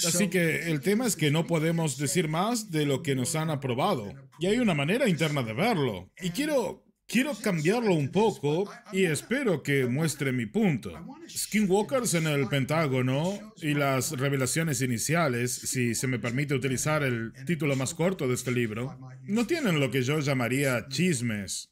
Así que el tema es que no podemos decir más de lo que nos han aprobado. Y hay una manera interna de verlo. Y quiero, quiero cambiarlo un poco y espero que muestre mi punto. Skinwalkers en el Pentágono y las revelaciones iniciales, si se me permite utilizar el título más corto de este libro, no tienen lo que yo llamaría chismes.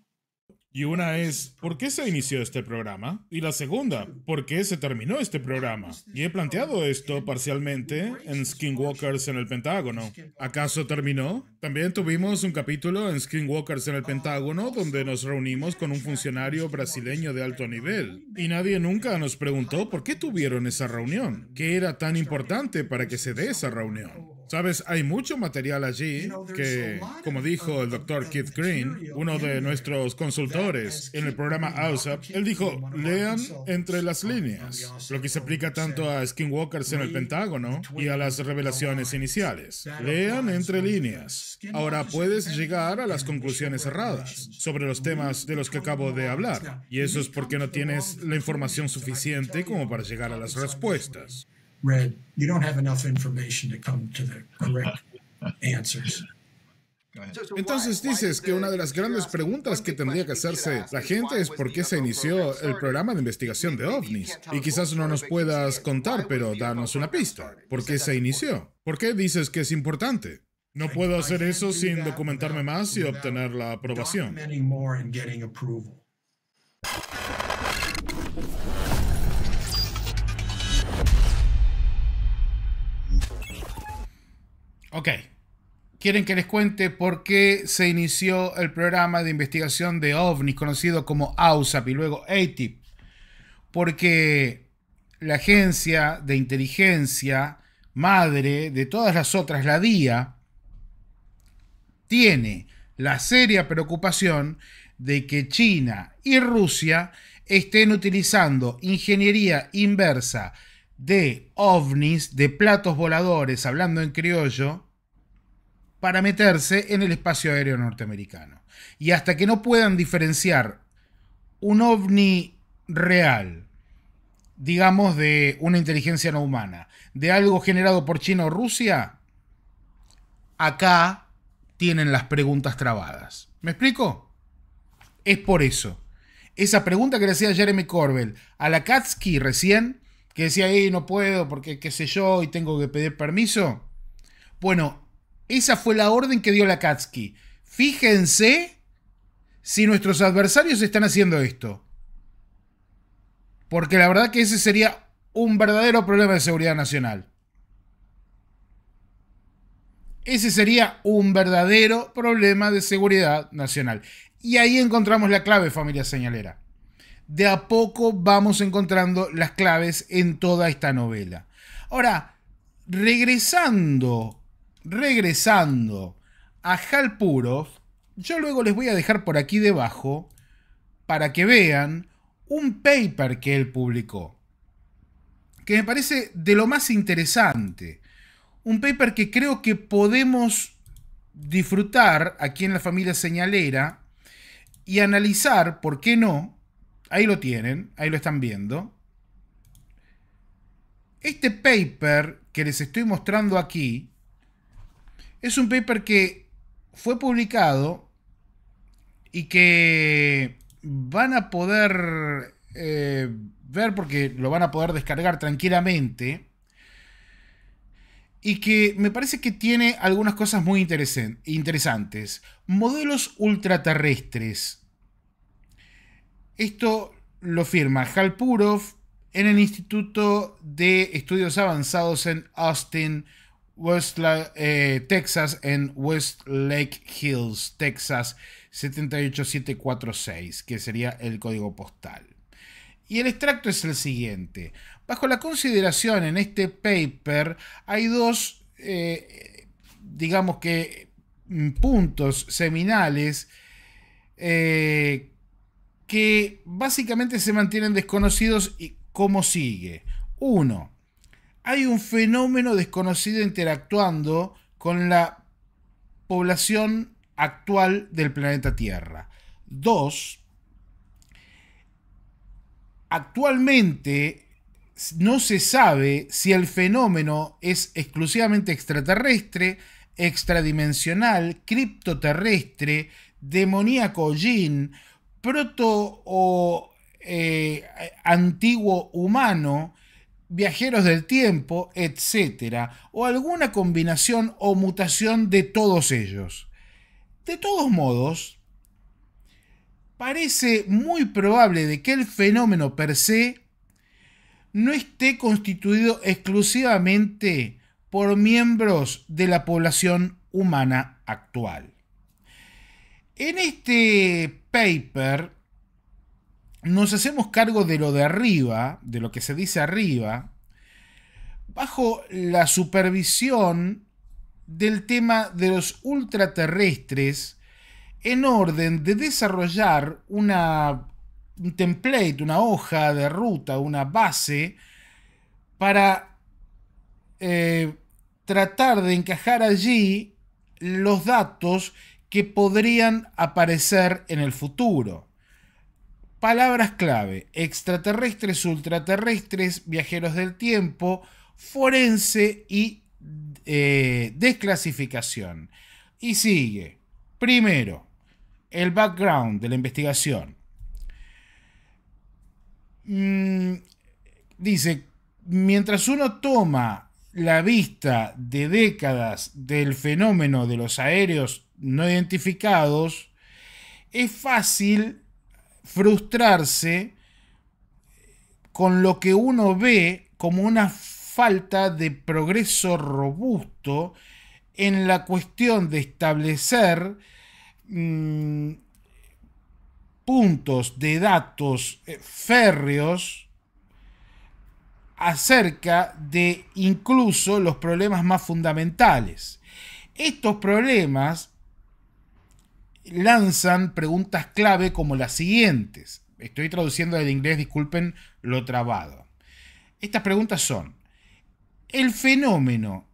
Y una es, ¿por qué se inició este programa? Y la segunda, ¿por qué se terminó este programa? Y he planteado esto parcialmente en Skinwalkers en el Pentágono. ¿Acaso terminó? También tuvimos un capítulo en Skinwalkers en el Pentágono donde nos reunimos con un funcionario brasileño de alto nivel. Y nadie nunca nos preguntó por qué tuvieron esa reunión. ¿Qué era tan importante para que se dé esa reunión? Sabes, hay mucho material allí que, como dijo el uh, doctor Keith uh, Green, uno de nuestros consultores en el programa AUSAP, él dijo, lean uh, entre las líneas, lo que se aplica tanto a Skinwalkers en el Pentágono y a las revelaciones iniciales. Lean entre líneas. Ahora puedes llegar a las conclusiones erradas sobre los temas de los que acabo de hablar, y eso es porque no tienes la información suficiente como para llegar a las respuestas. Entonces dices que una de las grandes preguntas que tendría que hacerse la gente es por qué se inició el programa de investigación de ovnis. Y quizás no nos puedas contar, pero danos una pista. ¿Por qué se inició? ¿Por qué dices que es importante? No puedo hacer eso sin documentarme más y obtener la aprobación. Ok. Quieren que les cuente por qué se inició el programa de investigación de ovnis conocido como AUSAP y luego ATIP. Porque la agencia de inteligencia madre de todas las otras, la DIA, tiene la seria preocupación de que China y Rusia estén utilizando ingeniería inversa de ovnis, de platos voladores, hablando en criollo, para meterse en el espacio aéreo norteamericano. Y hasta que no puedan diferenciar un ovni real, digamos, de una inteligencia no humana, de algo generado por China o Rusia, acá tienen las preguntas trabadas. ¿Me explico? Es por eso. Esa pregunta que le hacía Jeremy Corbell a la Katsky recién que decía, ahí eh, no puedo porque qué sé yo y tengo que pedir permiso. Bueno, esa fue la orden que dio Lakatsky. Fíjense si nuestros adversarios están haciendo esto. Porque la verdad que ese sería un verdadero problema de seguridad nacional. Ese sería un verdadero problema de seguridad nacional. Y ahí encontramos la clave, familia señalera de a poco vamos encontrando las claves en toda esta novela. Ahora, regresando, regresando a Halpurov, yo luego les voy a dejar por aquí debajo para que vean un paper que él publicó, que me parece de lo más interesante. Un paper que creo que podemos disfrutar aquí en la familia señalera y analizar, ¿por qué no?, Ahí lo tienen, ahí lo están viendo. Este paper que les estoy mostrando aquí es un paper que fue publicado y que van a poder eh, ver porque lo van a poder descargar tranquilamente y que me parece que tiene algunas cosas muy interesantes. Modelos ultraterrestres. Esto lo firma Halpurov en el Instituto de Estudios Avanzados en Austin, eh, Texas, en Westlake Hills, Texas 78746, que sería el código postal. Y el extracto es el siguiente. Bajo la consideración en este paper hay dos, eh, digamos que, mm, puntos seminales eh, que básicamente se mantienen desconocidos y cómo sigue. Uno, hay un fenómeno desconocido interactuando con la población actual del planeta Tierra. Dos, actualmente no se sabe si el fenómeno es exclusivamente extraterrestre, extradimensional, criptoterrestre, demoníaco, yin, proto o eh, antiguo humano, viajeros del tiempo, etc. O alguna combinación o mutación de todos ellos. De todos modos, parece muy probable de que el fenómeno per se no esté constituido exclusivamente por miembros de la población humana actual. En este paper nos hacemos cargo de lo de arriba, de lo que se dice arriba, bajo la supervisión del tema de los ultraterrestres en orden de desarrollar una, un template, una hoja de ruta, una base para eh, tratar de encajar allí los datos que podrían aparecer en el futuro. Palabras clave, extraterrestres, ultraterrestres, viajeros del tiempo, forense y eh, desclasificación. Y sigue, primero, el background de la investigación. Mm, dice, mientras uno toma la vista de décadas del fenómeno de los aéreos no identificados, es fácil frustrarse con lo que uno ve como una falta de progreso robusto en la cuestión de establecer mm, puntos de datos eh, férreos acerca de incluso los problemas más fundamentales. Estos problemas lanzan preguntas clave como las siguientes. Estoy traduciendo del inglés, disculpen lo trabado. Estas preguntas son, ¿el fenómeno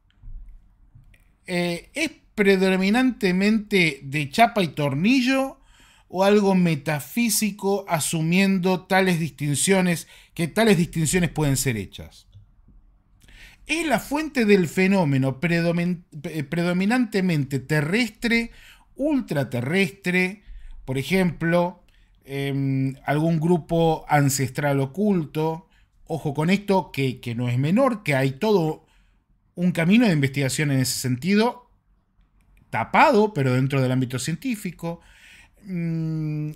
eh, es predominantemente de chapa y tornillo o algo metafísico asumiendo tales distinciones, que tales distinciones pueden ser hechas? ¿Es la fuente del fenómeno eh, predominantemente terrestre ultraterrestre, por ejemplo, em, algún grupo ancestral oculto. Ojo con esto, que, no es menor, que hay todo un camino de investigación en ese sentido, tapado, pero dentro del ámbito científico. Mm,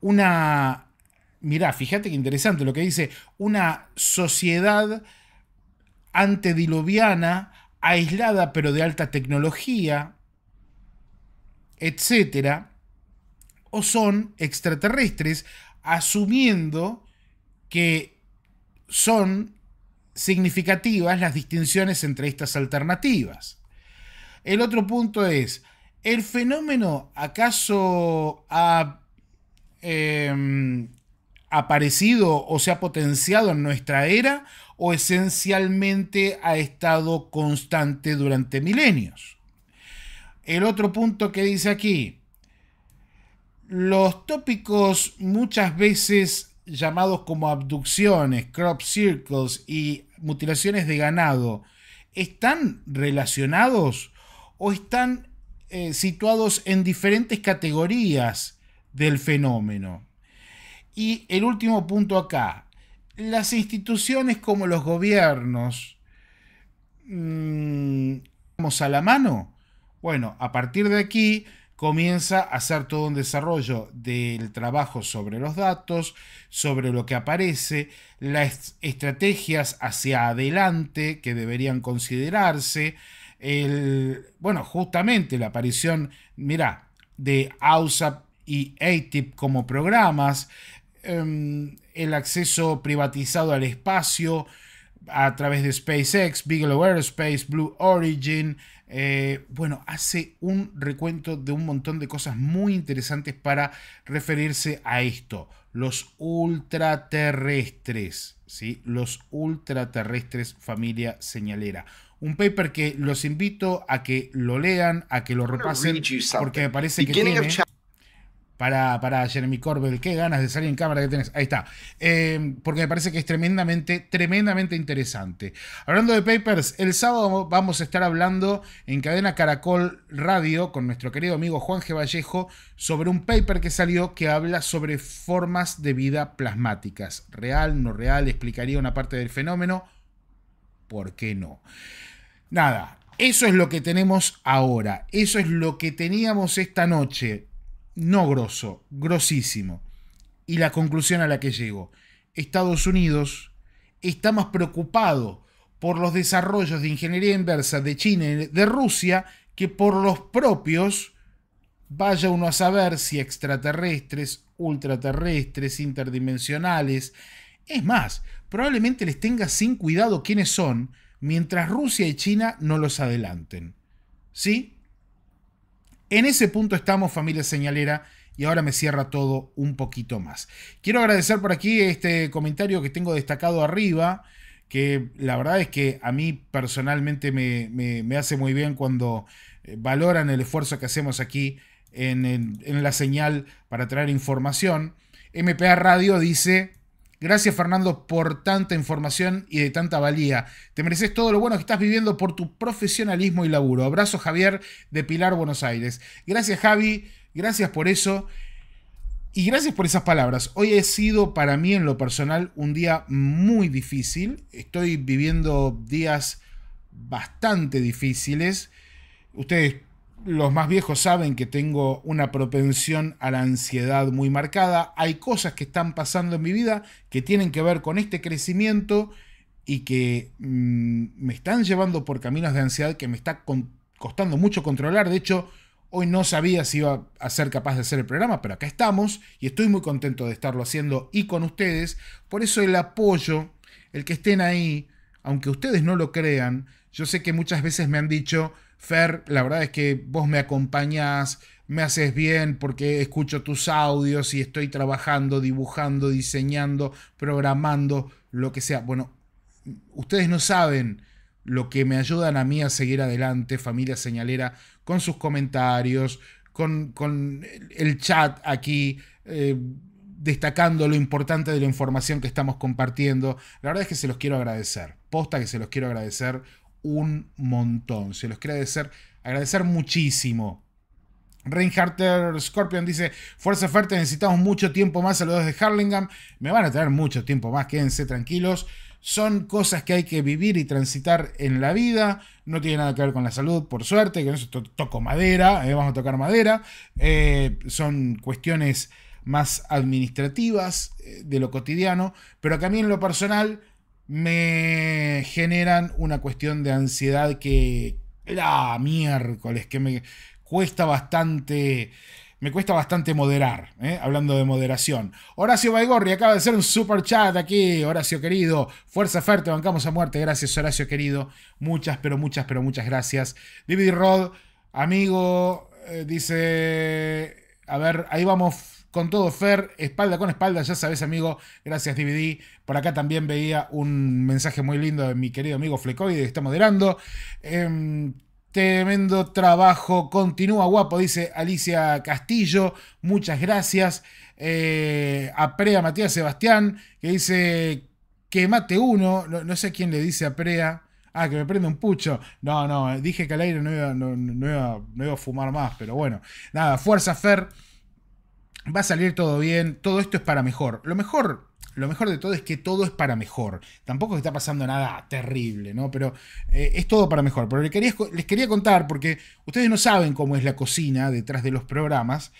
una. Mirá, fíjate qué interesante lo que dice. Una sociedad antediluviana, aislada pero de alta tecnología etcétera, o son extraterrestres asumiendo que son significativas las distinciones entre estas alternativas. El otro punto es, ¿el fenómeno acaso ha em, aparecido o se ha potenciado en nuestra era o esencialmente ha estado constante durante milenios? El otro punto que dice aquí, los tópicos muchas veces llamados como abducciones, crop circles y mutilaciones de ganado, ¿están relacionados o están eh, situados en diferentes categorías del fenómeno? Y el último punto acá, las instituciones como los gobiernos, ¿vamos mm, a la mano? Bueno, a partir de aquí comienza a hacer todo un desarrollo del trabajo sobre los datos, sobre lo que aparece, las estrategias hacia adelante que deberían considerarse, el, bueno, justamente la aparición, mira, de AUSAP y ATIP como programas, em, el acceso privatizado al espacio a través de SpaceX, Bigelow Aerospace, Blue Origin, eh, bueno, hace un recuento de un montón de cosas muy interesantes para referirse a esto. Los ultraterrestres, ¿sí? Los ultraterrestres, familia señalera. Un paper que los invito a que lo lean, a que lo repasen, porque me parece que tiene para, Jeremy Corbel. Qué ganas de salir en cámara que tenés. Ahí está. Eh, porque me parece que es tremendamente, tremendamente interesante. Hablando de papers, el sábado vamos a estar hablando en cadena Caracol Radio con nuestro querido amigo Juan G. Vallejo sobre un paper que salió que habla sobre formas de vida plasmáticas. Real, no real, explicaría una parte del fenómeno. ¿Por qué no? Nada, eso es lo que tenemos ahora. Eso es lo que teníamos esta noche no grosso, grosísimo. Y la conclusión a la que llego, Estados Unidos está más preocupado por los desarrollos de ingeniería inversa de China y de Rusia que por los propios, vaya uno a saber si extraterrestres, ultraterrestres, interdimensionales. Es más, probablemente les tenga sin cuidado quiénes son mientras Rusia y China no los adelanten. ¿Sí? En ese punto estamos, familia señalera, y ahora me cierra todo un poquito más. Quiero agradecer por aquí este comentario que tengo destacado arriba, que la verdad es que a mí personalmente me, hace muy bien cuando eh, valoran el esfuerzo que hacemos aquí en, en la señal para traer información. MPA Radio dice, Gracias Fernando por tanta información y de tanta valía. Te mereces todo lo bueno que estás viviendo por tu profesionalismo y laburo. Abrazo Javier de Pilar Buenos Aires. Gracias Javi, gracias por eso. Y gracias por esas palabras. Hoy ha sido para mí en lo personal un día muy difícil. Estoy viviendo días bastante difíciles. Ustedes los más viejos saben que tengo una propensión a la ansiedad muy marcada. Hay cosas que están pasando en mi vida que tienen que ver con este crecimiento y que mm, me están llevando por caminos de ansiedad que me está costando mucho controlar. De hecho, hoy no sabía si iba a ser capaz de hacer el programa, pero acá estamos y estoy muy contento de estarlo haciendo y con ustedes. Por eso el apoyo, el que estén ahí, aunque ustedes no lo crean, yo sé que muchas veces me han dicho, Fer, la verdad es que vos me acompañás, me haces bien porque escucho tus audios y estoy trabajando, dibujando, diseñando, programando, lo que sea. Bueno, ustedes no saben lo que me ayudan a mí a seguir adelante, familia señalera, con sus comentarios, con, con el chat aquí. Eh, destacando lo importante de la información que estamos compartiendo. La verdad es que se los quiero agradecer. Posta que se los quiero agradecer un montón. Se los quiero agradecer, agradecer muchísimo. Reinharter Scorpion dice: Fuerza fuerte, necesitamos mucho tiempo más. Saludos de Harlingham. Me van a tener mucho tiempo más, quédense tranquilos. Son cosas que hay que vivir y transitar en la vida. No tiene nada que ver con la salud, por suerte. Que no se toco madera, eh, vamos a tocar madera. Eh, son cuestiones más administrativas eh, de lo cotidiano, pero también a mí en lo personal me generan una cuestión de ansiedad que, la ah, miércoles, que me cuesta bastante me cuesta bastante moderar, ¿eh? hablando de moderación. Horacio Baigorri acaba de hacer un super chat aquí, Horacio querido. Fuerza fuerte, bancamos a muerte. Gracias, Horacio querido. Muchas, pero muchas, pero muchas gracias. David Rod, amigo, eh, dice. A ver, ahí vamos con todo Fer, espalda con espalda, ya sabes amigo, gracias DVD. Por acá también veía un mensaje muy lindo de mi querido amigo Flecoide, que está moderando. Em, tremendo trabajo, continúa guapo, dice Alicia Castillo, muchas gracias. Eh, a Prea Matías Sebastián, que dice que mate uno, no, sé quién le dice a Prea. Ah, que me prende un pucho. No, no, dije que al aire no iba a fumar más, pero bueno. Nada, fuerza Fer va a salir todo bien, todo esto es para mejor. Lo mejor, lo mejor de todo es que todo es para mejor. Tampoco está pasando nada terrible, ¿no? Pero eh, es todo para mejor. Pero les quería, les quería contar, porque ustedes no saben cómo es la cocina detrás de los programas,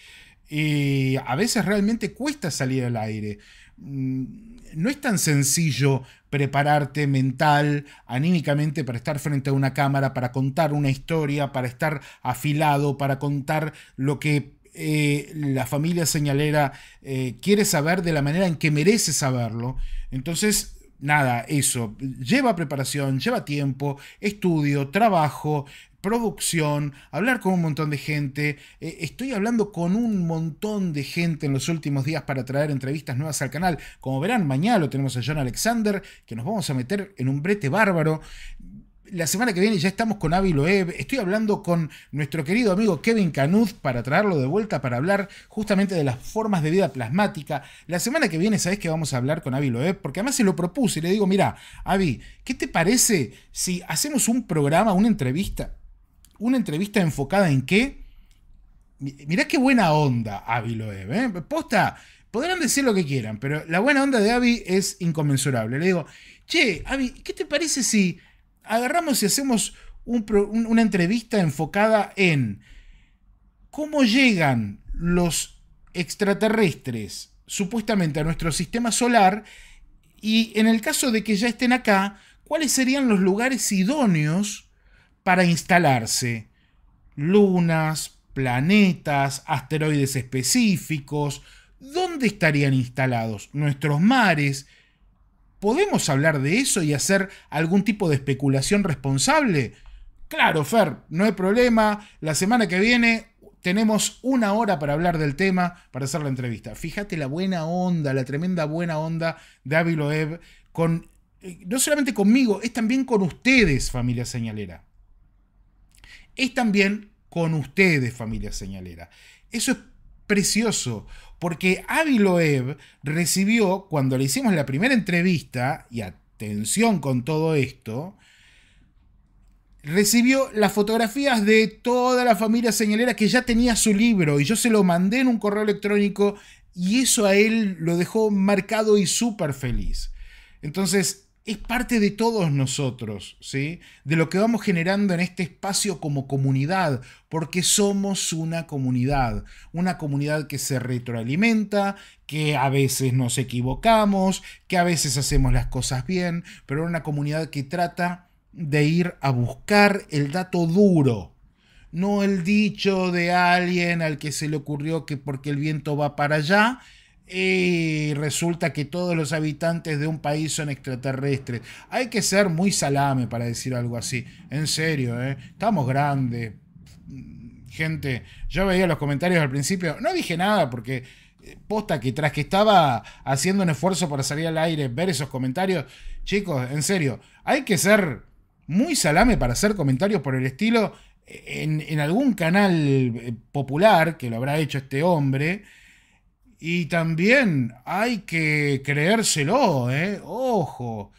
y a veces realmente cuesta salir al aire. Mm, no es tan sencillo prepararte mental, anímicamente, para estar frente a una cámara, para contar una historia, para estar afilado, para contar lo que eh, la familia señalera eh, quiere saber de la manera en que merece saberlo. Entonces, nada, eso, lleva preparación, lleva tiempo, estudio, trabajo, producción, hablar con un montón de gente. Eh, estoy hablando con un montón de gente en los últimos días para traer entrevistas nuevas al canal. Como verán, mañana lo tenemos a John Alexander, que nos vamos a meter en un brete bárbaro la semana que viene ya estamos con Avi Loeb. Estoy hablando con nuestro querido amigo Kevin Canuz para traerlo de vuelta para hablar justamente de las formas de vida plasmática. La semana que viene, ¿sabes que vamos a hablar con Avi Loeb? Porque además se lo propuse y le digo, mira, Avi, ¿qué te parece si hacemos un programa, una entrevista? ¿Una entrevista enfocada en qué? Mirá qué buena onda, Avi Loeb. ¿eh? Posta, podrán decir lo que quieran, pero la buena onda de Avi es inconmensurable. Le digo, che, Avi, ¿qué te parece si agarramos y hacemos una entrevista enfocada en cómo llegan los extraterrestres supuestamente a nuestro sistema solar y en el caso de que ya estén acá, cuáles serían los lugares idóneos para instalarse. Lunas, planetas, asteroides específicos, ¿dónde estarían instalados? Nuestros mares, ¿Podemos hablar de eso y hacer algún tipo de especulación responsable? Claro, Fer, no hay problema. La semana que viene tenemos una hora para hablar del tema, para hacer la entrevista. Fíjate la buena onda, la tremenda buena onda de Ávilo con, eh, no solamente conmigo, es también con ustedes, familia señalera. Es también con ustedes, familia señalera. Eso es precioso. Porque Aviloev recibió, cuando le hicimos la primera entrevista, y atención con todo esto, recibió las fotografías de toda la familia señalera que ya tenía su libro y yo se lo mandé en un correo electrónico y eso a él lo dejó marcado y súper feliz. Entonces, es parte de todos nosotros, ¿sí? De lo que vamos generando en este espacio como comunidad, porque somos una comunidad, una comunidad que se retroalimenta, que a veces nos equivocamos, que a veces hacemos las cosas bien, pero una comunidad que trata de ir a buscar el dato duro, no el dicho de alguien al que se le ocurrió que porque el viento va para allá, y resulta que todos los habitantes de un país son extraterrestres. Hay que ser muy salame para decir algo así. En serio, ¿eh? estamos grandes. Gente, yo veía los comentarios al principio, no dije nada porque eh, posta que tras que estaba haciendo un esfuerzo para salir al aire, ver esos comentarios, chicos, en serio, hay que ser muy salame para hacer comentarios por el estilo en, en algún canal eh, popular que lo habrá hecho este hombre y también hay que creérselo, ¿eh? Ojo.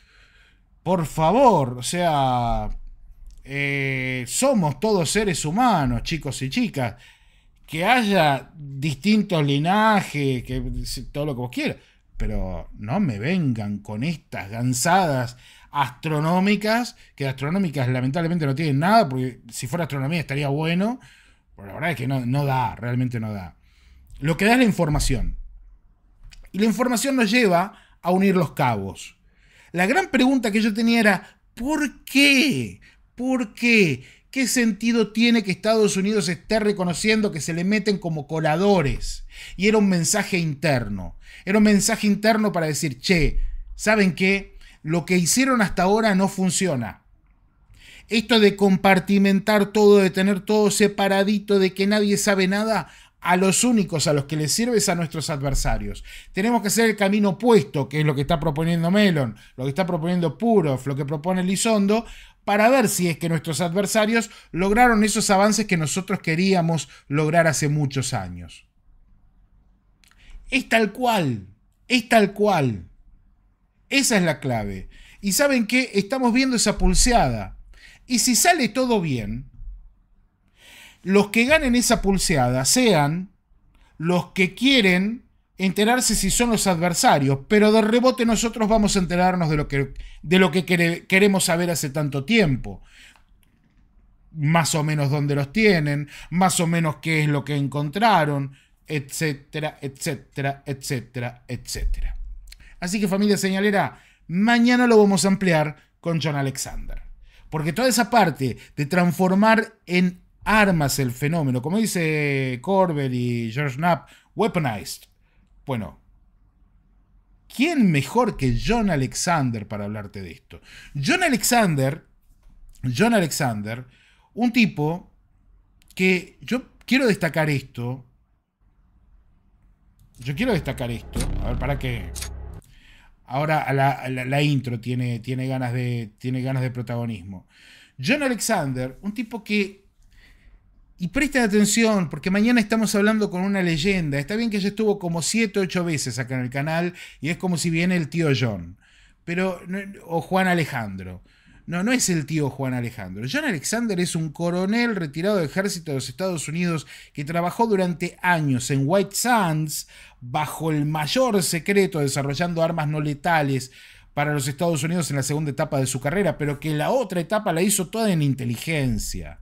Por favor, o sea, eh, somos todos seres humanos, chicos y chicas. Que haya distintos linajes, que, todo lo que vos quieras. Pero no me vengan con estas gansadas astronómicas, que astronómicas lamentablemente no tienen nada, porque si fuera astronomía estaría bueno. Pero la verdad es que no, no da, realmente no da. Lo que da es la información. Y la información nos lleva a unir los cabos. La gran pregunta que yo tenía era, ¿por qué? ¿Por qué? ¿Qué sentido tiene que Estados Unidos esté reconociendo que se le meten como coladores? Y era un mensaje interno. Era un mensaje interno para decir, che, ¿saben qué? Lo que hicieron hasta ahora no funciona. Esto de compartimentar todo, de tener todo separadito, de que nadie sabe nada, a los únicos a los que les sirve es a nuestros adversarios. Tenemos que hacer el camino opuesto, que es lo que está proponiendo Melon, lo que está proponiendo Puros lo que propone Lizondo, para ver si es que nuestros adversarios lograron esos avances que nosotros queríamos lograr hace muchos años. Es tal cual, es tal cual. Esa es la clave. Y saben que estamos viendo esa pulseada. Y si sale todo bien, los que ganen esa pulseada sean los que quieren enterarse si son los adversarios, pero de rebote nosotros vamos a enterarnos de lo que, de lo que queremos saber hace tanto tiempo. Más o menos dónde los tienen, más o menos qué es lo que encontraron, etcétera, etcétera, etcétera, etcétera. Así que familia señalera, mañana lo vamos a ampliar con John Alexander. Porque toda esa parte de transformar en armas el fenómeno. Como dice Corbel y George Knapp, weaponized. Bueno, ¿quién mejor que John Alexander para hablarte de esto? John Alexander, John Alexander, un tipo que yo quiero destacar esto. Yo quiero destacar esto. A ver, ¿para qué? Ahora la, intro tiene, tiene, ganas de, tiene ganas de protagonismo. John Alexander, un tipo que y presten atención, porque mañana estamos hablando con una leyenda. Está bien que ya estuvo como 7, 8 veces acá en el canal y es como si viene el tío John. Pero, o Juan Alejandro. No, no es el tío Juan Alejandro. John Alexander es un coronel retirado del ejército de los Estados Unidos que trabajó durante años en White Sands bajo el mayor secreto desarrollando armas no letales para los Estados Unidos en la segunda etapa de su carrera, pero que la otra etapa la hizo toda en inteligencia.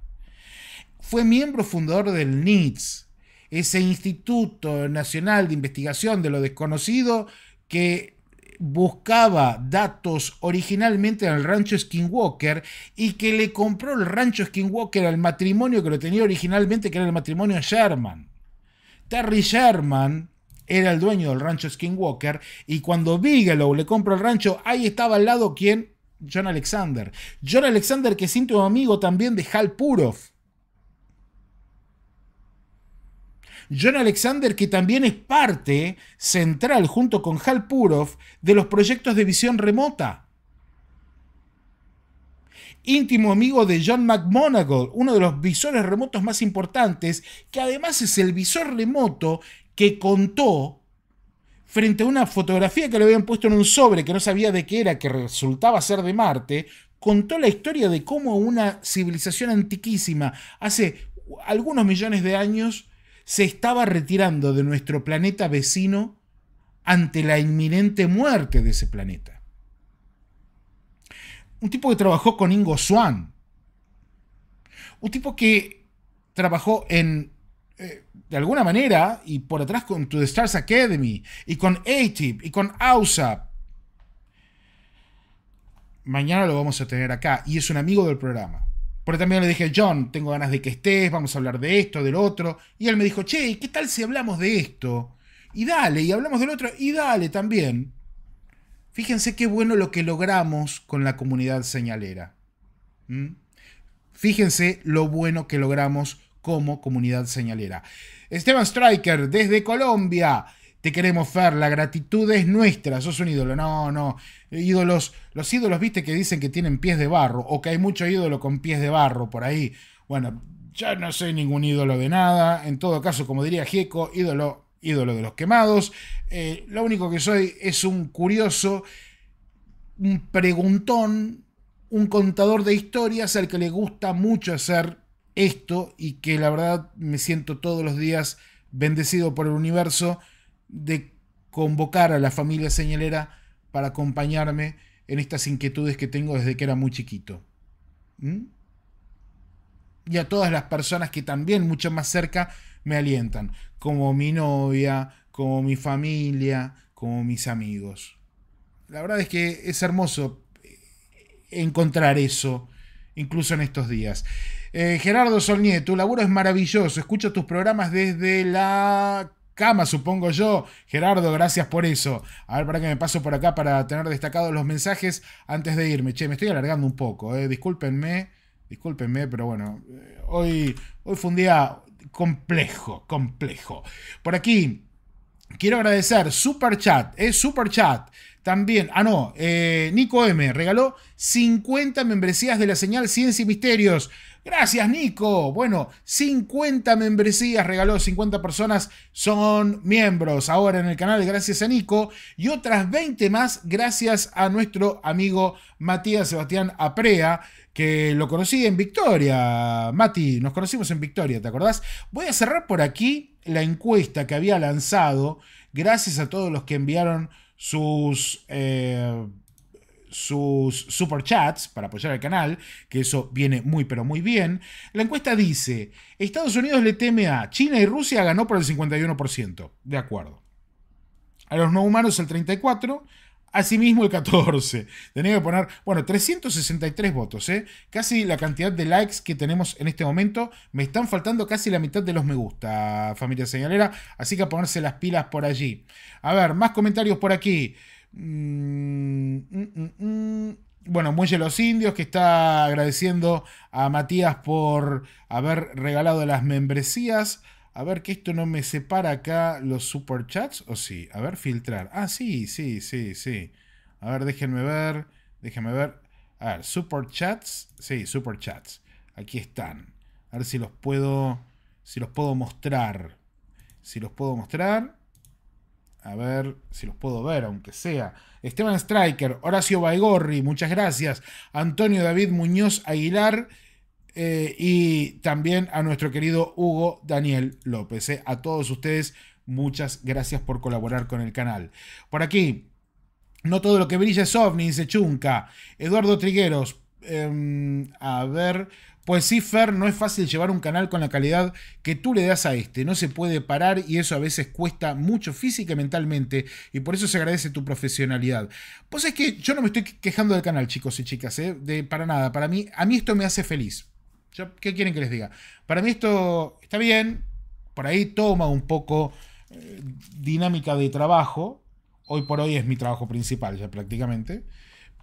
Fue miembro fundador del NITS, ese Instituto Nacional de Investigación de lo Desconocido que buscaba datos originalmente en el rancho Skinwalker y que le compró el rancho Skinwalker al matrimonio que lo tenía originalmente, que era el matrimonio Sherman. Terry Sherman era el dueño del rancho Skinwalker y cuando Bigelow le compró el rancho, ahí estaba al lado quien? John Alexander. John Alexander que es íntimo amigo también de Hal Puroff John Alexander, que también es parte central junto con Hal Purov de los proyectos de visión remota. Íntimo amigo de John McMonagall, uno de los visores remotos más importantes, que además es el visor remoto que contó frente a una fotografía que le habían puesto en un sobre que no sabía de qué era, que resultaba ser de Marte, contó la historia de cómo una civilización antiquísima hace algunos millones de años se estaba retirando de nuestro planeta vecino ante la inminente muerte de ese planeta. Un tipo que trabajó con Ingo Swan. Un tipo que trabajó en, eh, de alguna manera, y por atrás con To The Stars Academy, y con ATIP, y con AUSAP. Mañana lo vamos a tener acá, y es un amigo del programa. Porque también le dije, John, tengo ganas de que estés, vamos a hablar de esto, del otro. Y él me dijo, che, ¿qué tal si hablamos de esto? Y dale, y hablamos del otro, y dale también. Fíjense qué bueno lo que logramos con la comunidad señalera. Fíjense lo bueno que logramos como comunidad señalera. Esteban Striker desde Colombia. Te queremos, ver, la gratitud es nuestra, sos un ídolo. No, no. Ídolos, los ídolos, viste, que dicen que tienen pies de barro, o que hay mucho ídolo con pies de barro por ahí. Bueno, ya no soy ningún ídolo de nada. En todo caso, como diría Gieco, ídolo, ídolo de los quemados. Eh, lo único que soy es un curioso, un preguntón, un contador de historias al que le gusta mucho hacer esto y que la verdad me siento todos los días bendecido por el universo de convocar a la familia señalera para acompañarme en estas inquietudes que tengo desde que era muy chiquito. ¿Mm? Y a todas las personas que también mucho más cerca me alientan, como mi novia, como mi familia, como mis amigos. La verdad es que es hermoso eh, encontrar eso, incluso en estos días. Eh, Gerardo Solnier, tu laburo es maravilloso. Escucho tus programas desde la cama, supongo yo. Gerardo, gracias por eso. A ver, para que me paso por acá para tener destacados los mensajes antes de irme. Che, me estoy alargando un poco, eh. discúlpenme, discúlpenme, pero bueno, eh, hoy, hoy fue un día complejo, complejo. Por aquí, quiero agradecer Super Chat, es eh, Super Chat. También, ah no, eh, Nico M regaló 50 membresías de la señal Ciencia y Misterios. Gracias, Nico. Bueno, 50 membresías regaló, 50 personas son miembros ahora en el canal, gracias a Nico. Y otras 20 más, gracias a nuestro amigo Matías Sebastián Aprea, que lo conocí en Victoria. Mati, nos conocimos en Victoria, ¿te acordás? Voy a cerrar por aquí la encuesta que había lanzado, gracias a todos los que enviaron sus. Eh, sus super chats para apoyar al canal, que eso viene muy pero muy bien. La encuesta dice, Estados Unidos le teme a China y Rusia ganó por el 51%, de acuerdo. A los no humanos el 34%, Asimismo el 14. Tenía que poner, bueno, 363 votos, ¿eh? Casi la cantidad de likes que tenemos en este momento. Me están faltando casi la mitad de los me gusta, familia señalera. Así que a ponerse las pilas por allí. A ver, más comentarios por aquí. Mm, mm, mm, bueno, Muelle Los Indios, que está agradeciendo a Matías por haber regalado las membresías. A ver, que esto no me separa acá los superchats, ¿o sí? A ver, filtrar. Ah, sí, sí, sí, sí. A ver, déjenme ver, déjenme ver. A ver, superchats. Sí, superchats. Aquí están. A ver si los puedo, si los puedo mostrar. Si los puedo mostrar. A ver si los puedo ver, aunque sea. Esteban Stryker, Horacio Baigorri, muchas gracias. Antonio David Muñoz Aguilar. Eh, y también a nuestro querido Hugo Daniel López. Eh. A todos ustedes, muchas gracias por colaborar con el canal. Por aquí, no todo lo que brilla es ovni, se Chunca. Eduardo Trigueros, em, a ver, pues sí, Fer, no es fácil llevar un canal con la calidad que tú le das a este. No se puede parar y eso a veces cuesta mucho física y mentalmente. Y por eso se agradece tu profesionalidad. Pues es que yo no me estoy quejando del canal, chicos y chicas, ¿eh? de, para nada. Para mí, a mí esto me hace feliz. ¿Qué quieren que les diga? Para mí esto está bien. Por ahí toma un poco eh, dinámica de trabajo. Hoy por hoy es mi trabajo principal ya prácticamente.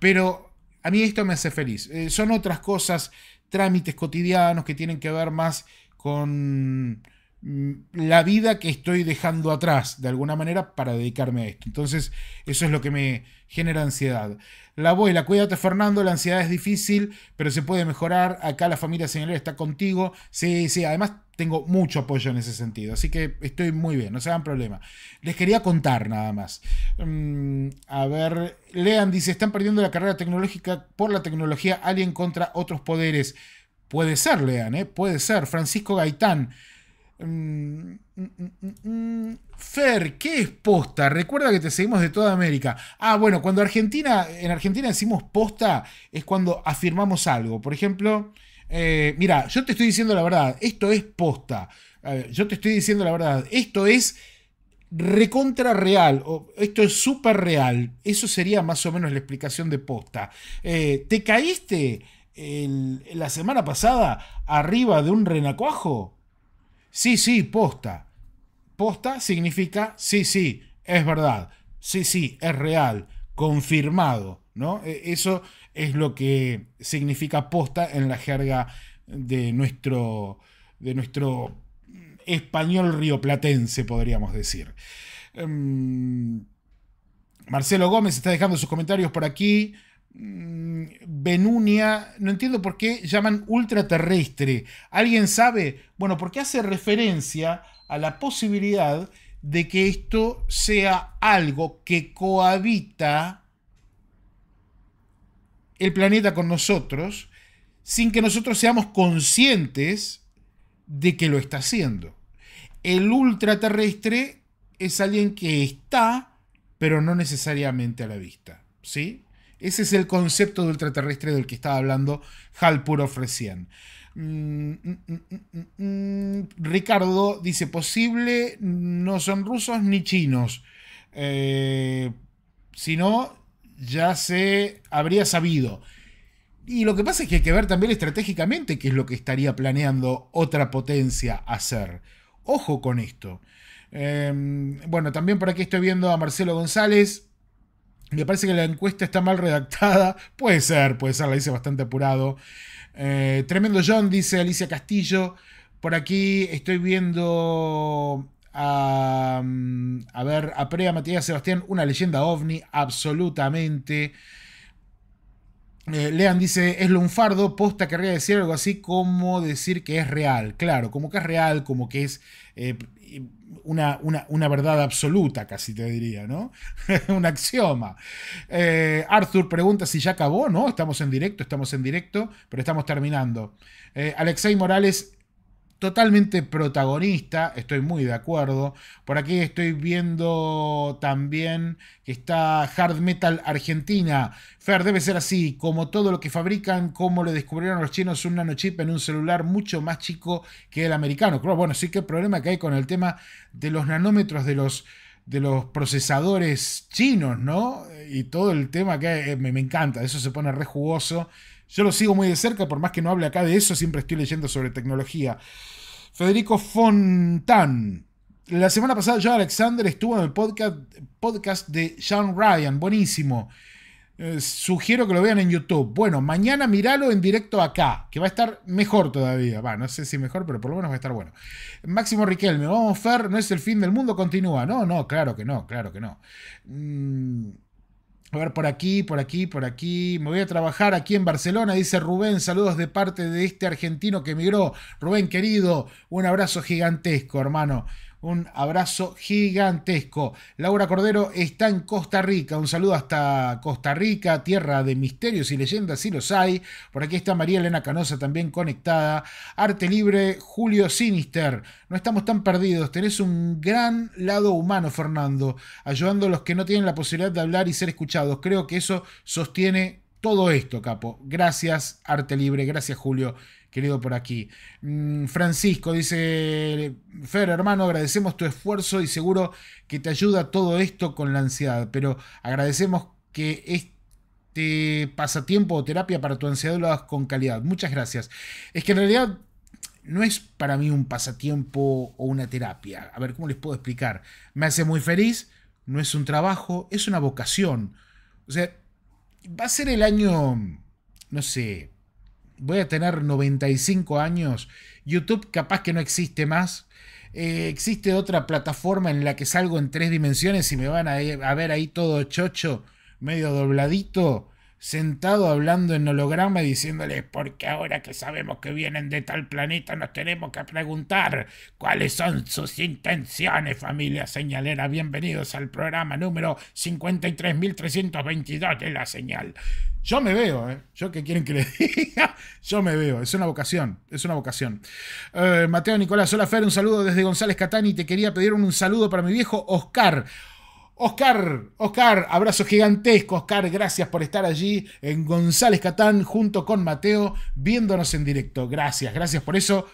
Pero a mí esto me hace feliz. Eh, son otras cosas trámites cotidianos que tienen que ver más con Mm, la vida que estoy dejando atrás, de alguna manera, para dedicarme a esto. Entonces, eso es lo que me genera ansiedad. La abuela, cuídate Fernando, la ansiedad es difícil, pero se puede mejorar. Acá la familia señalera está contigo. Sí, sí, además tengo mucho apoyo en ese sentido, así que estoy muy bien, no se dan problema. Les quería contar nada más. Mm, a ver, Lean dice, están perdiendo la carrera tecnológica por la tecnología alguien contra otros poderes. Puede ser, Lean, ¿eh? puede ser. Francisco Gaitán. Fer, ¿qué es posta? Recuerda que te seguimos de toda América. Ah, bueno, cuando Argentina, en Argentina decimos posta es cuando afirmamos algo. Por ejemplo, eh, mira, yo te estoy diciendo la verdad, esto es posta. Eh, yo te estoy diciendo la verdad, esto es recontra real, o esto es súper real. Eso sería más o menos la explicación de posta. Eh, ¿Te caíste la semana pasada arriba de un renacuajo? Sí, sí, posta. Posta significa sí, sí, es verdad. Sí, sí, es real. Confirmado. ¿no? E, eso es lo que significa posta en la jerga de nuestro, de nuestro español rioplatense, podríamos decir. Em, Marcelo Gómez está dejando sus comentarios por aquí. Benunia, mm, no entiendo por qué llaman ultraterrestre. ¿Alguien sabe? Bueno, porque hace referencia a la posibilidad de que esto sea algo que cohabita el planeta con nosotros sin que nosotros seamos conscientes de que lo está haciendo. El ultraterrestre es alguien que está, pero no necesariamente a la vista, ¿sí? Ese es el concepto de ultraterrestre del que estaba hablando Hal recién. Mm, mm, mm, Ricardo dice, posible, no son rusos ni chinos. Eh, si no, ya se habría sabido. Y lo que pasa es que hay que ver también estratégicamente qué es lo que estaría planeando otra potencia hacer. Ojo con esto. Em, bueno, también por aquí estoy viendo a Marcelo González. Me parece que la encuesta está mal redactada. Puede ser, puede ser, la hice bastante apurado. Eh, tremendo John, dice Alicia Castillo. Por aquí estoy viendo a, mm, a ver, a Prea Matías Sebastián, una leyenda ovni, absolutamente. Eh, Lean dice, es lunfardo, posta querría decir algo así como decir que es real. Claro, como que es real, como que es eh, una, verdad absoluta, casi te diría, ¿no? Un axioma. Eh, Arthur pregunta si ya acabó, ¿no? Estamos en directo, estamos en directo, pero estamos terminando. Alexei Morales totalmente protagonista, estoy muy de acuerdo. Por aquí estoy viendo también que está Hard Metal Argentina. Fer, debe ser así, como todo lo que fabrican, como le descubrieron los chinos, un nanochip en un celular mucho más chico que el americano. Bueno, sí que el problema que hay con el tema de los nanómetros de los de los procesadores chinos, ¿no? Y todo el tema que eh, me, me encanta, eso se pone re jugoso. Yo lo sigo muy de cerca, por más que no hable acá de eso, siempre estoy leyendo sobre tecnología. Federico Fontán. La semana pasada ya Alexander estuvo en el podcast, podcast de Sean Ryan, buenísimo. Eh, sugiero que lo vean en YouTube. Bueno, mañana míralo en directo acá, que va a estar mejor todavía. Va, no sé si mejor, pero por lo menos va a estar bueno. Máximo Riquelme, vamos, Fer, no es el fin del mundo, continúa. No, no, claro que no, claro que no. Mm, a ver, por aquí, por aquí, por aquí. Me voy a trabajar aquí en Barcelona, dice Rubén. Saludos de parte de este argentino que emigró. Rubén, querido, un abrazo gigantesco, hermano. Un abrazo gigantesco. Laura Cordero está en Costa Rica. Un saludo hasta Costa Rica, tierra de misterios y leyendas, si los hay. Por aquí está María Elena Canosa también conectada. Arte Libre, Julio Sinister. No estamos tan perdidos. Tenés un gran lado humano, Fernando, ayudando a los que no tienen la posibilidad de hablar y ser escuchados. Creo que eso sostiene todo esto, capo. Gracias, Arte Libre. Gracias, Julio querido por aquí. Mm, Francisco dice, Fer, hermano, agradecemos tu esfuerzo y seguro que te ayuda todo esto con la ansiedad, pero agradecemos que este pasatiempo o terapia para tu ansiedad lo hagas con calidad. Muchas gracias. Es que en realidad no es para mí un pasatiempo o una terapia. A ver, ¿cómo les puedo explicar? Me hace muy feliz, no es un trabajo, es una vocación. O sea, va a ser el año, no sé, voy a tener 95 años, YouTube capaz que no existe más. Eh, existe otra plataforma en la que salgo en tres dimensiones y me van a ver ahí todo chocho, medio dobladito sentado hablando en holograma y diciéndoles, porque ahora que sabemos que vienen de tal planeta, nos tenemos que preguntar cuáles son sus intenciones, familia señalera. Bienvenidos al programa número 53.322 de la señal. Yo me veo, ¿eh? Yo que quieren que les diga, yo me veo. Es una vocación, es una vocación. Eh, Mateo Nicolás, hola un saludo desde González Catani. Te quería pedir un saludo para mi viejo Oscar. Oscar, Oscar, abrazo gigantesco, Oscar, gracias por estar allí en González Catán junto con Mateo, viéndonos en directo. Gracias, gracias por eso.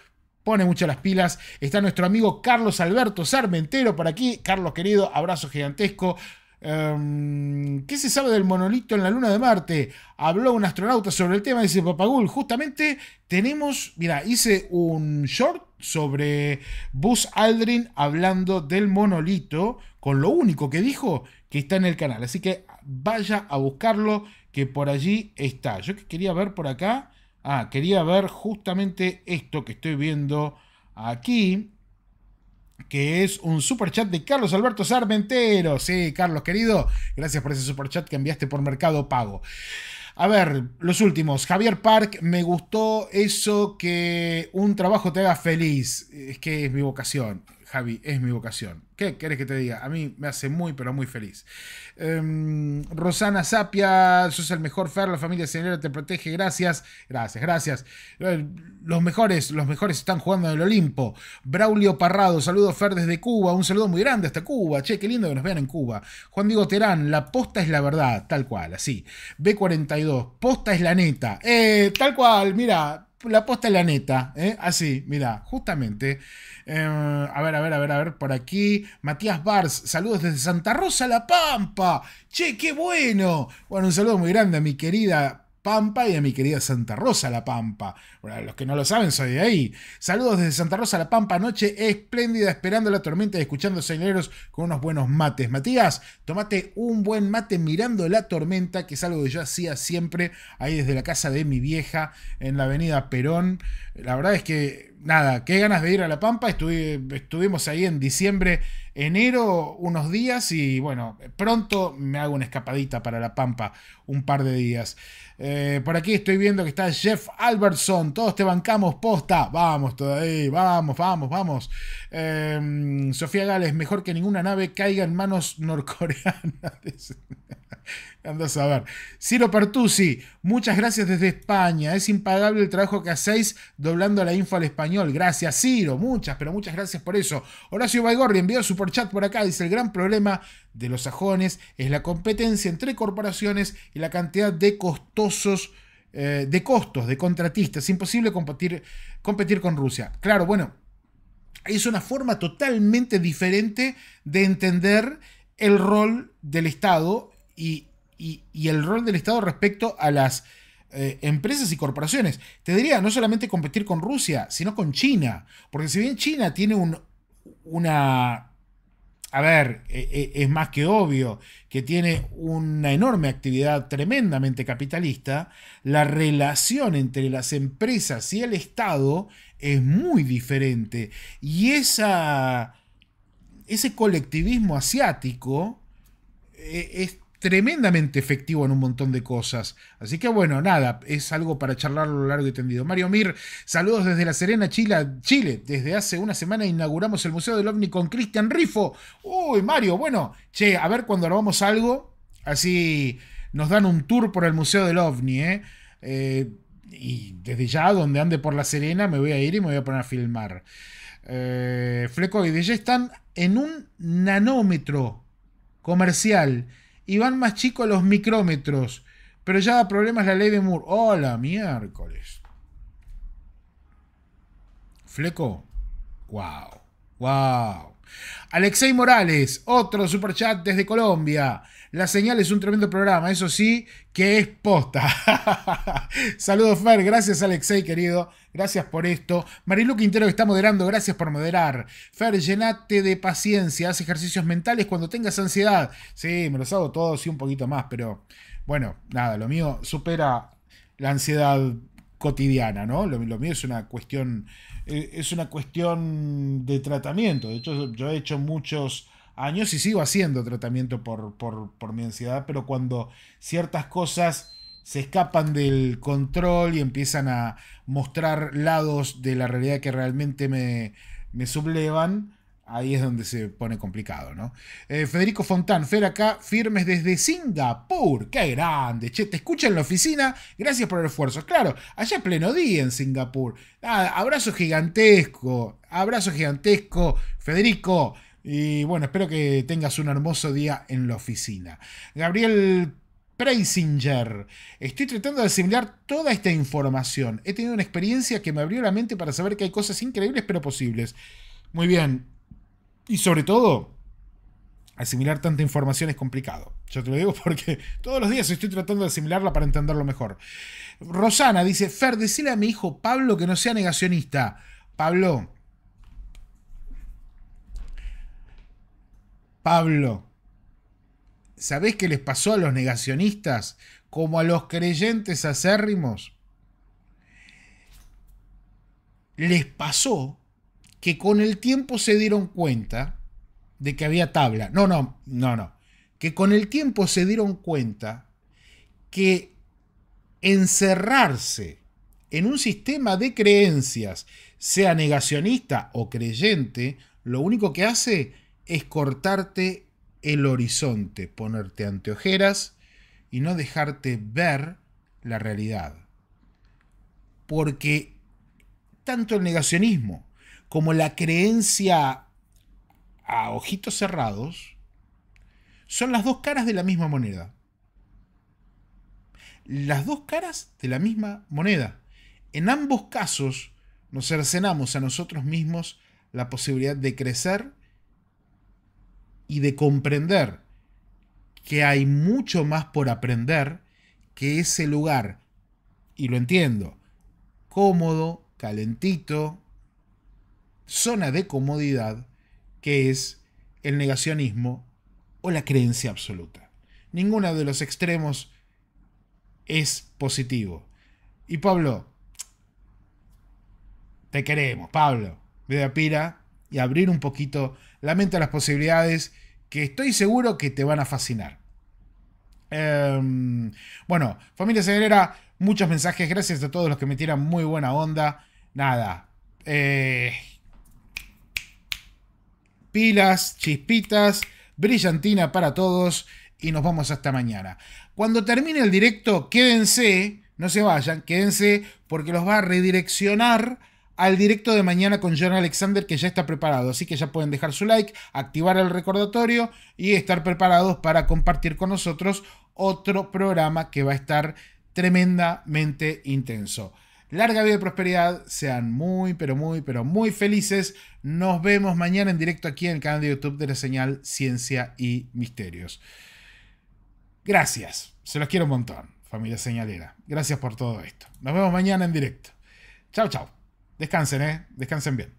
Pone mucho las pilas. Está nuestro amigo Carlos Alberto Sarmentero por aquí. Carlos querido, abrazo gigantesco. Em, ¿Qué se sabe del monolito en la luna de Marte? Habló un astronauta sobre el tema, dice Papagul. Justamente tenemos, mira, hice un short sobre Buzz Aldrin hablando del monolito con lo único que dijo que está en el canal. Así que vaya a buscarlo, que por allí está. Yo quería ver por acá. Ah, quería ver justamente esto que estoy viendo aquí, que es un super chat de Carlos Alberto Sarmentero. Sí, Carlos querido, gracias por ese super chat que enviaste por Mercado Pago. A ver, los últimos. Javier Park, me gustó eso que un trabajo te haga feliz. Es que es mi vocación. Javi, es mi vocación. ¿Qué querés que te diga? A mí me hace muy, pero muy feliz. Em, Rosana Sapia, sos el mejor Fer, la familia señora te protege, gracias, gracias, gracias. Eh, los mejores, los mejores están jugando en el Olimpo. Braulio Parrado, saludo Fer desde Cuba, un saludo muy grande hasta Cuba, che, qué lindo que nos vean en Cuba. Juan Diego Terán, la posta es la verdad, tal cual, así. B42, posta es la neta, eh, tal cual, mira, la posta la neta, ¿eh? así, mira, justamente. Eh, a ver, a ver, a ver, a ver, por aquí. Matías Bars, saludos desde Santa Rosa, La Pampa. Che, qué bueno. Bueno, un saludo muy grande a mi querida Pampa y a mi querida Santa Rosa La Pampa. Bueno, los que no lo saben, soy de ahí. Saludos desde Santa Rosa La Pampa, noche espléndida, esperando la tormenta y escuchando señeros con unos buenos mates. Matías, tomate un buen mate mirando la tormenta, que es algo que yo hacía siempre ahí desde la casa de mi vieja en la avenida Perón. La verdad es que nada, qué ganas de ir a La Pampa. estuvimos ahí en diciembre, enero, unos días y bueno, pronto me hago una escapadita para La Pampa, un par de días. Eh, por aquí estoy viendo que está Jeff Albertson, todos te bancamos posta, vamos todavía, vamos, vamos, vamos. Em, Sofía Gales, mejor que ninguna nave caiga en manos norcoreanas. Andas a ver. Ciro Pertusi, muchas gracias desde España. Es impagable el trabajo que hacéis doblando la info al español. Gracias, Ciro. Muchas, pero muchas gracias por eso. Horacio Baigorri envió su por chat por acá. Dice: el gran problema de los sajones es la competencia entre corporaciones y la cantidad de costosos. Eh, de costos, de contratistas. Imposible competir, competir con Rusia. Claro, bueno, es una forma totalmente diferente de entender el rol del Estado y y, el rol del Estado respecto a las eh, empresas y corporaciones. Te diría, no solamente competir con Rusia, sino con China. Porque si bien China tiene una... A ver, e, e, es más que obvio que tiene una enorme actividad tremendamente capitalista, la relación entre las empresas y el Estado es muy diferente. Y esa, ese colectivismo asiático eh, es tremendamente efectivo en un montón de cosas. Así que bueno, nada, es algo para lo largo y tendido. Mario Mir, saludos desde La Serena, Chile. Chile. Desde hace una semana inauguramos el Museo del OVNI con Cristian Rifo. Uy, Mario, bueno, che, a ver cuando hagamos algo, así nos dan un tour por el Museo del OVNI, ¿eh? ¿eh? y desde ya, donde ande por La Serena, me voy a ir y me voy a poner a filmar. Eh, Fleco y ya están en un nanómetro comercial y van más chicos los micrómetros. Pero ya da problemas la ley de Moore. Hola, miércoles. Fleco. Wow. Wow. Alexei Morales, otro superchat desde Colombia. La señal es un tremendo programa, eso sí, que es posta. Saludos, Fer. Gracias, Alexei, querido. Gracias por esto. Marilu Quintero, que está moderando, gracias por moderar. Fer, llenate de paciencia. Haz ejercicios mentales cuando tengas ansiedad. Sí, me los hago todos y un poquito más, pero bueno, nada, lo mío supera la ansiedad cotidiana, ¿no? Lo, lo, mío es una cuestión, eh, es una cuestión de tratamiento. De hecho, yo he hecho muchos años y sigo haciendo tratamiento por, por, mi ansiedad, pero cuando ciertas cosas se escapan del control y empiezan a mostrar lados de la realidad que realmente me, sublevan, ahí es donde se pone complicado, ¿no? Eh, Federico Fontán, Fer acá, firmes desde Singapur. ¡Qué grande! Che, te escucha en la oficina. Gracias por el esfuerzo. Claro, allá pleno día en Singapur. abrazo gigantesco. Abrazo gigantesco, Federico. Y bueno, espero que tengas un hermoso día en la oficina. Gabriel Preisinger, estoy tratando de asimilar toda esta información. He tenido una experiencia que me abrió la mente para saber que hay cosas increíbles pero posibles. Muy bien. Y sobre todo, asimilar tanta información es complicado. Yo te lo digo porque todos los días estoy tratando de asimilarla para entenderlo mejor. Rosana dice, Fer, decile a mi hijo Pablo que no sea negacionista. Pablo, Pablo, ¿sabés qué les pasó a los negacionistas como a los creyentes acérrimos? Les pasó que con el tiempo se dieron cuenta de que había tabla. No, no, no, no. Que con el tiempo se dieron cuenta que encerrarse en un sistema de creencias, sea negacionista o creyente, lo único que hace es cortarte el horizonte, ponerte anteojeras y no dejarte ver la realidad. Porque tanto el negacionismo como la creencia a ojitos cerrados son las dos caras de la misma moneda. Las dos caras de la misma moneda. En ambos casos nos cercenamos a nosotros mismos la posibilidad de crecer y de comprender que hay mucho más por aprender que ese lugar, y lo entiendo, cómodo, calentito, zona de comodidad, que es el negacionismo o la creencia absoluta. Ninguno de los extremos es positivo. Y Pablo, te queremos, Pablo, vida pira y abrir un poquito la mente a las posibilidades que estoy seguro que te van a fascinar. Em, bueno, familia Ceguera, muchos mensajes, gracias a todos los que me tiran muy buena onda. Nada. Eh, pilas, chispitas, brillantina para todos y nos vamos hasta mañana. Cuando termine el directo, quédense, no se vayan, quédense porque los va a redireccionar al directo de mañana con John Alexander que ya está preparado. Así que ya pueden dejar su like, activar el recordatorio y estar preparados para compartir con nosotros otro programa que va a estar tremendamente intenso. Larga vida y prosperidad, sean muy, pero muy, pero muy felices. Nos vemos mañana en directo aquí en el canal de YouTube de la señal Ciencia y Misterios. Gracias, se los quiero un montón, familia señalera. Gracias por todo esto. Nos vemos mañana en directo. Chao, chao. Descansen, ¿eh? Descansen bien.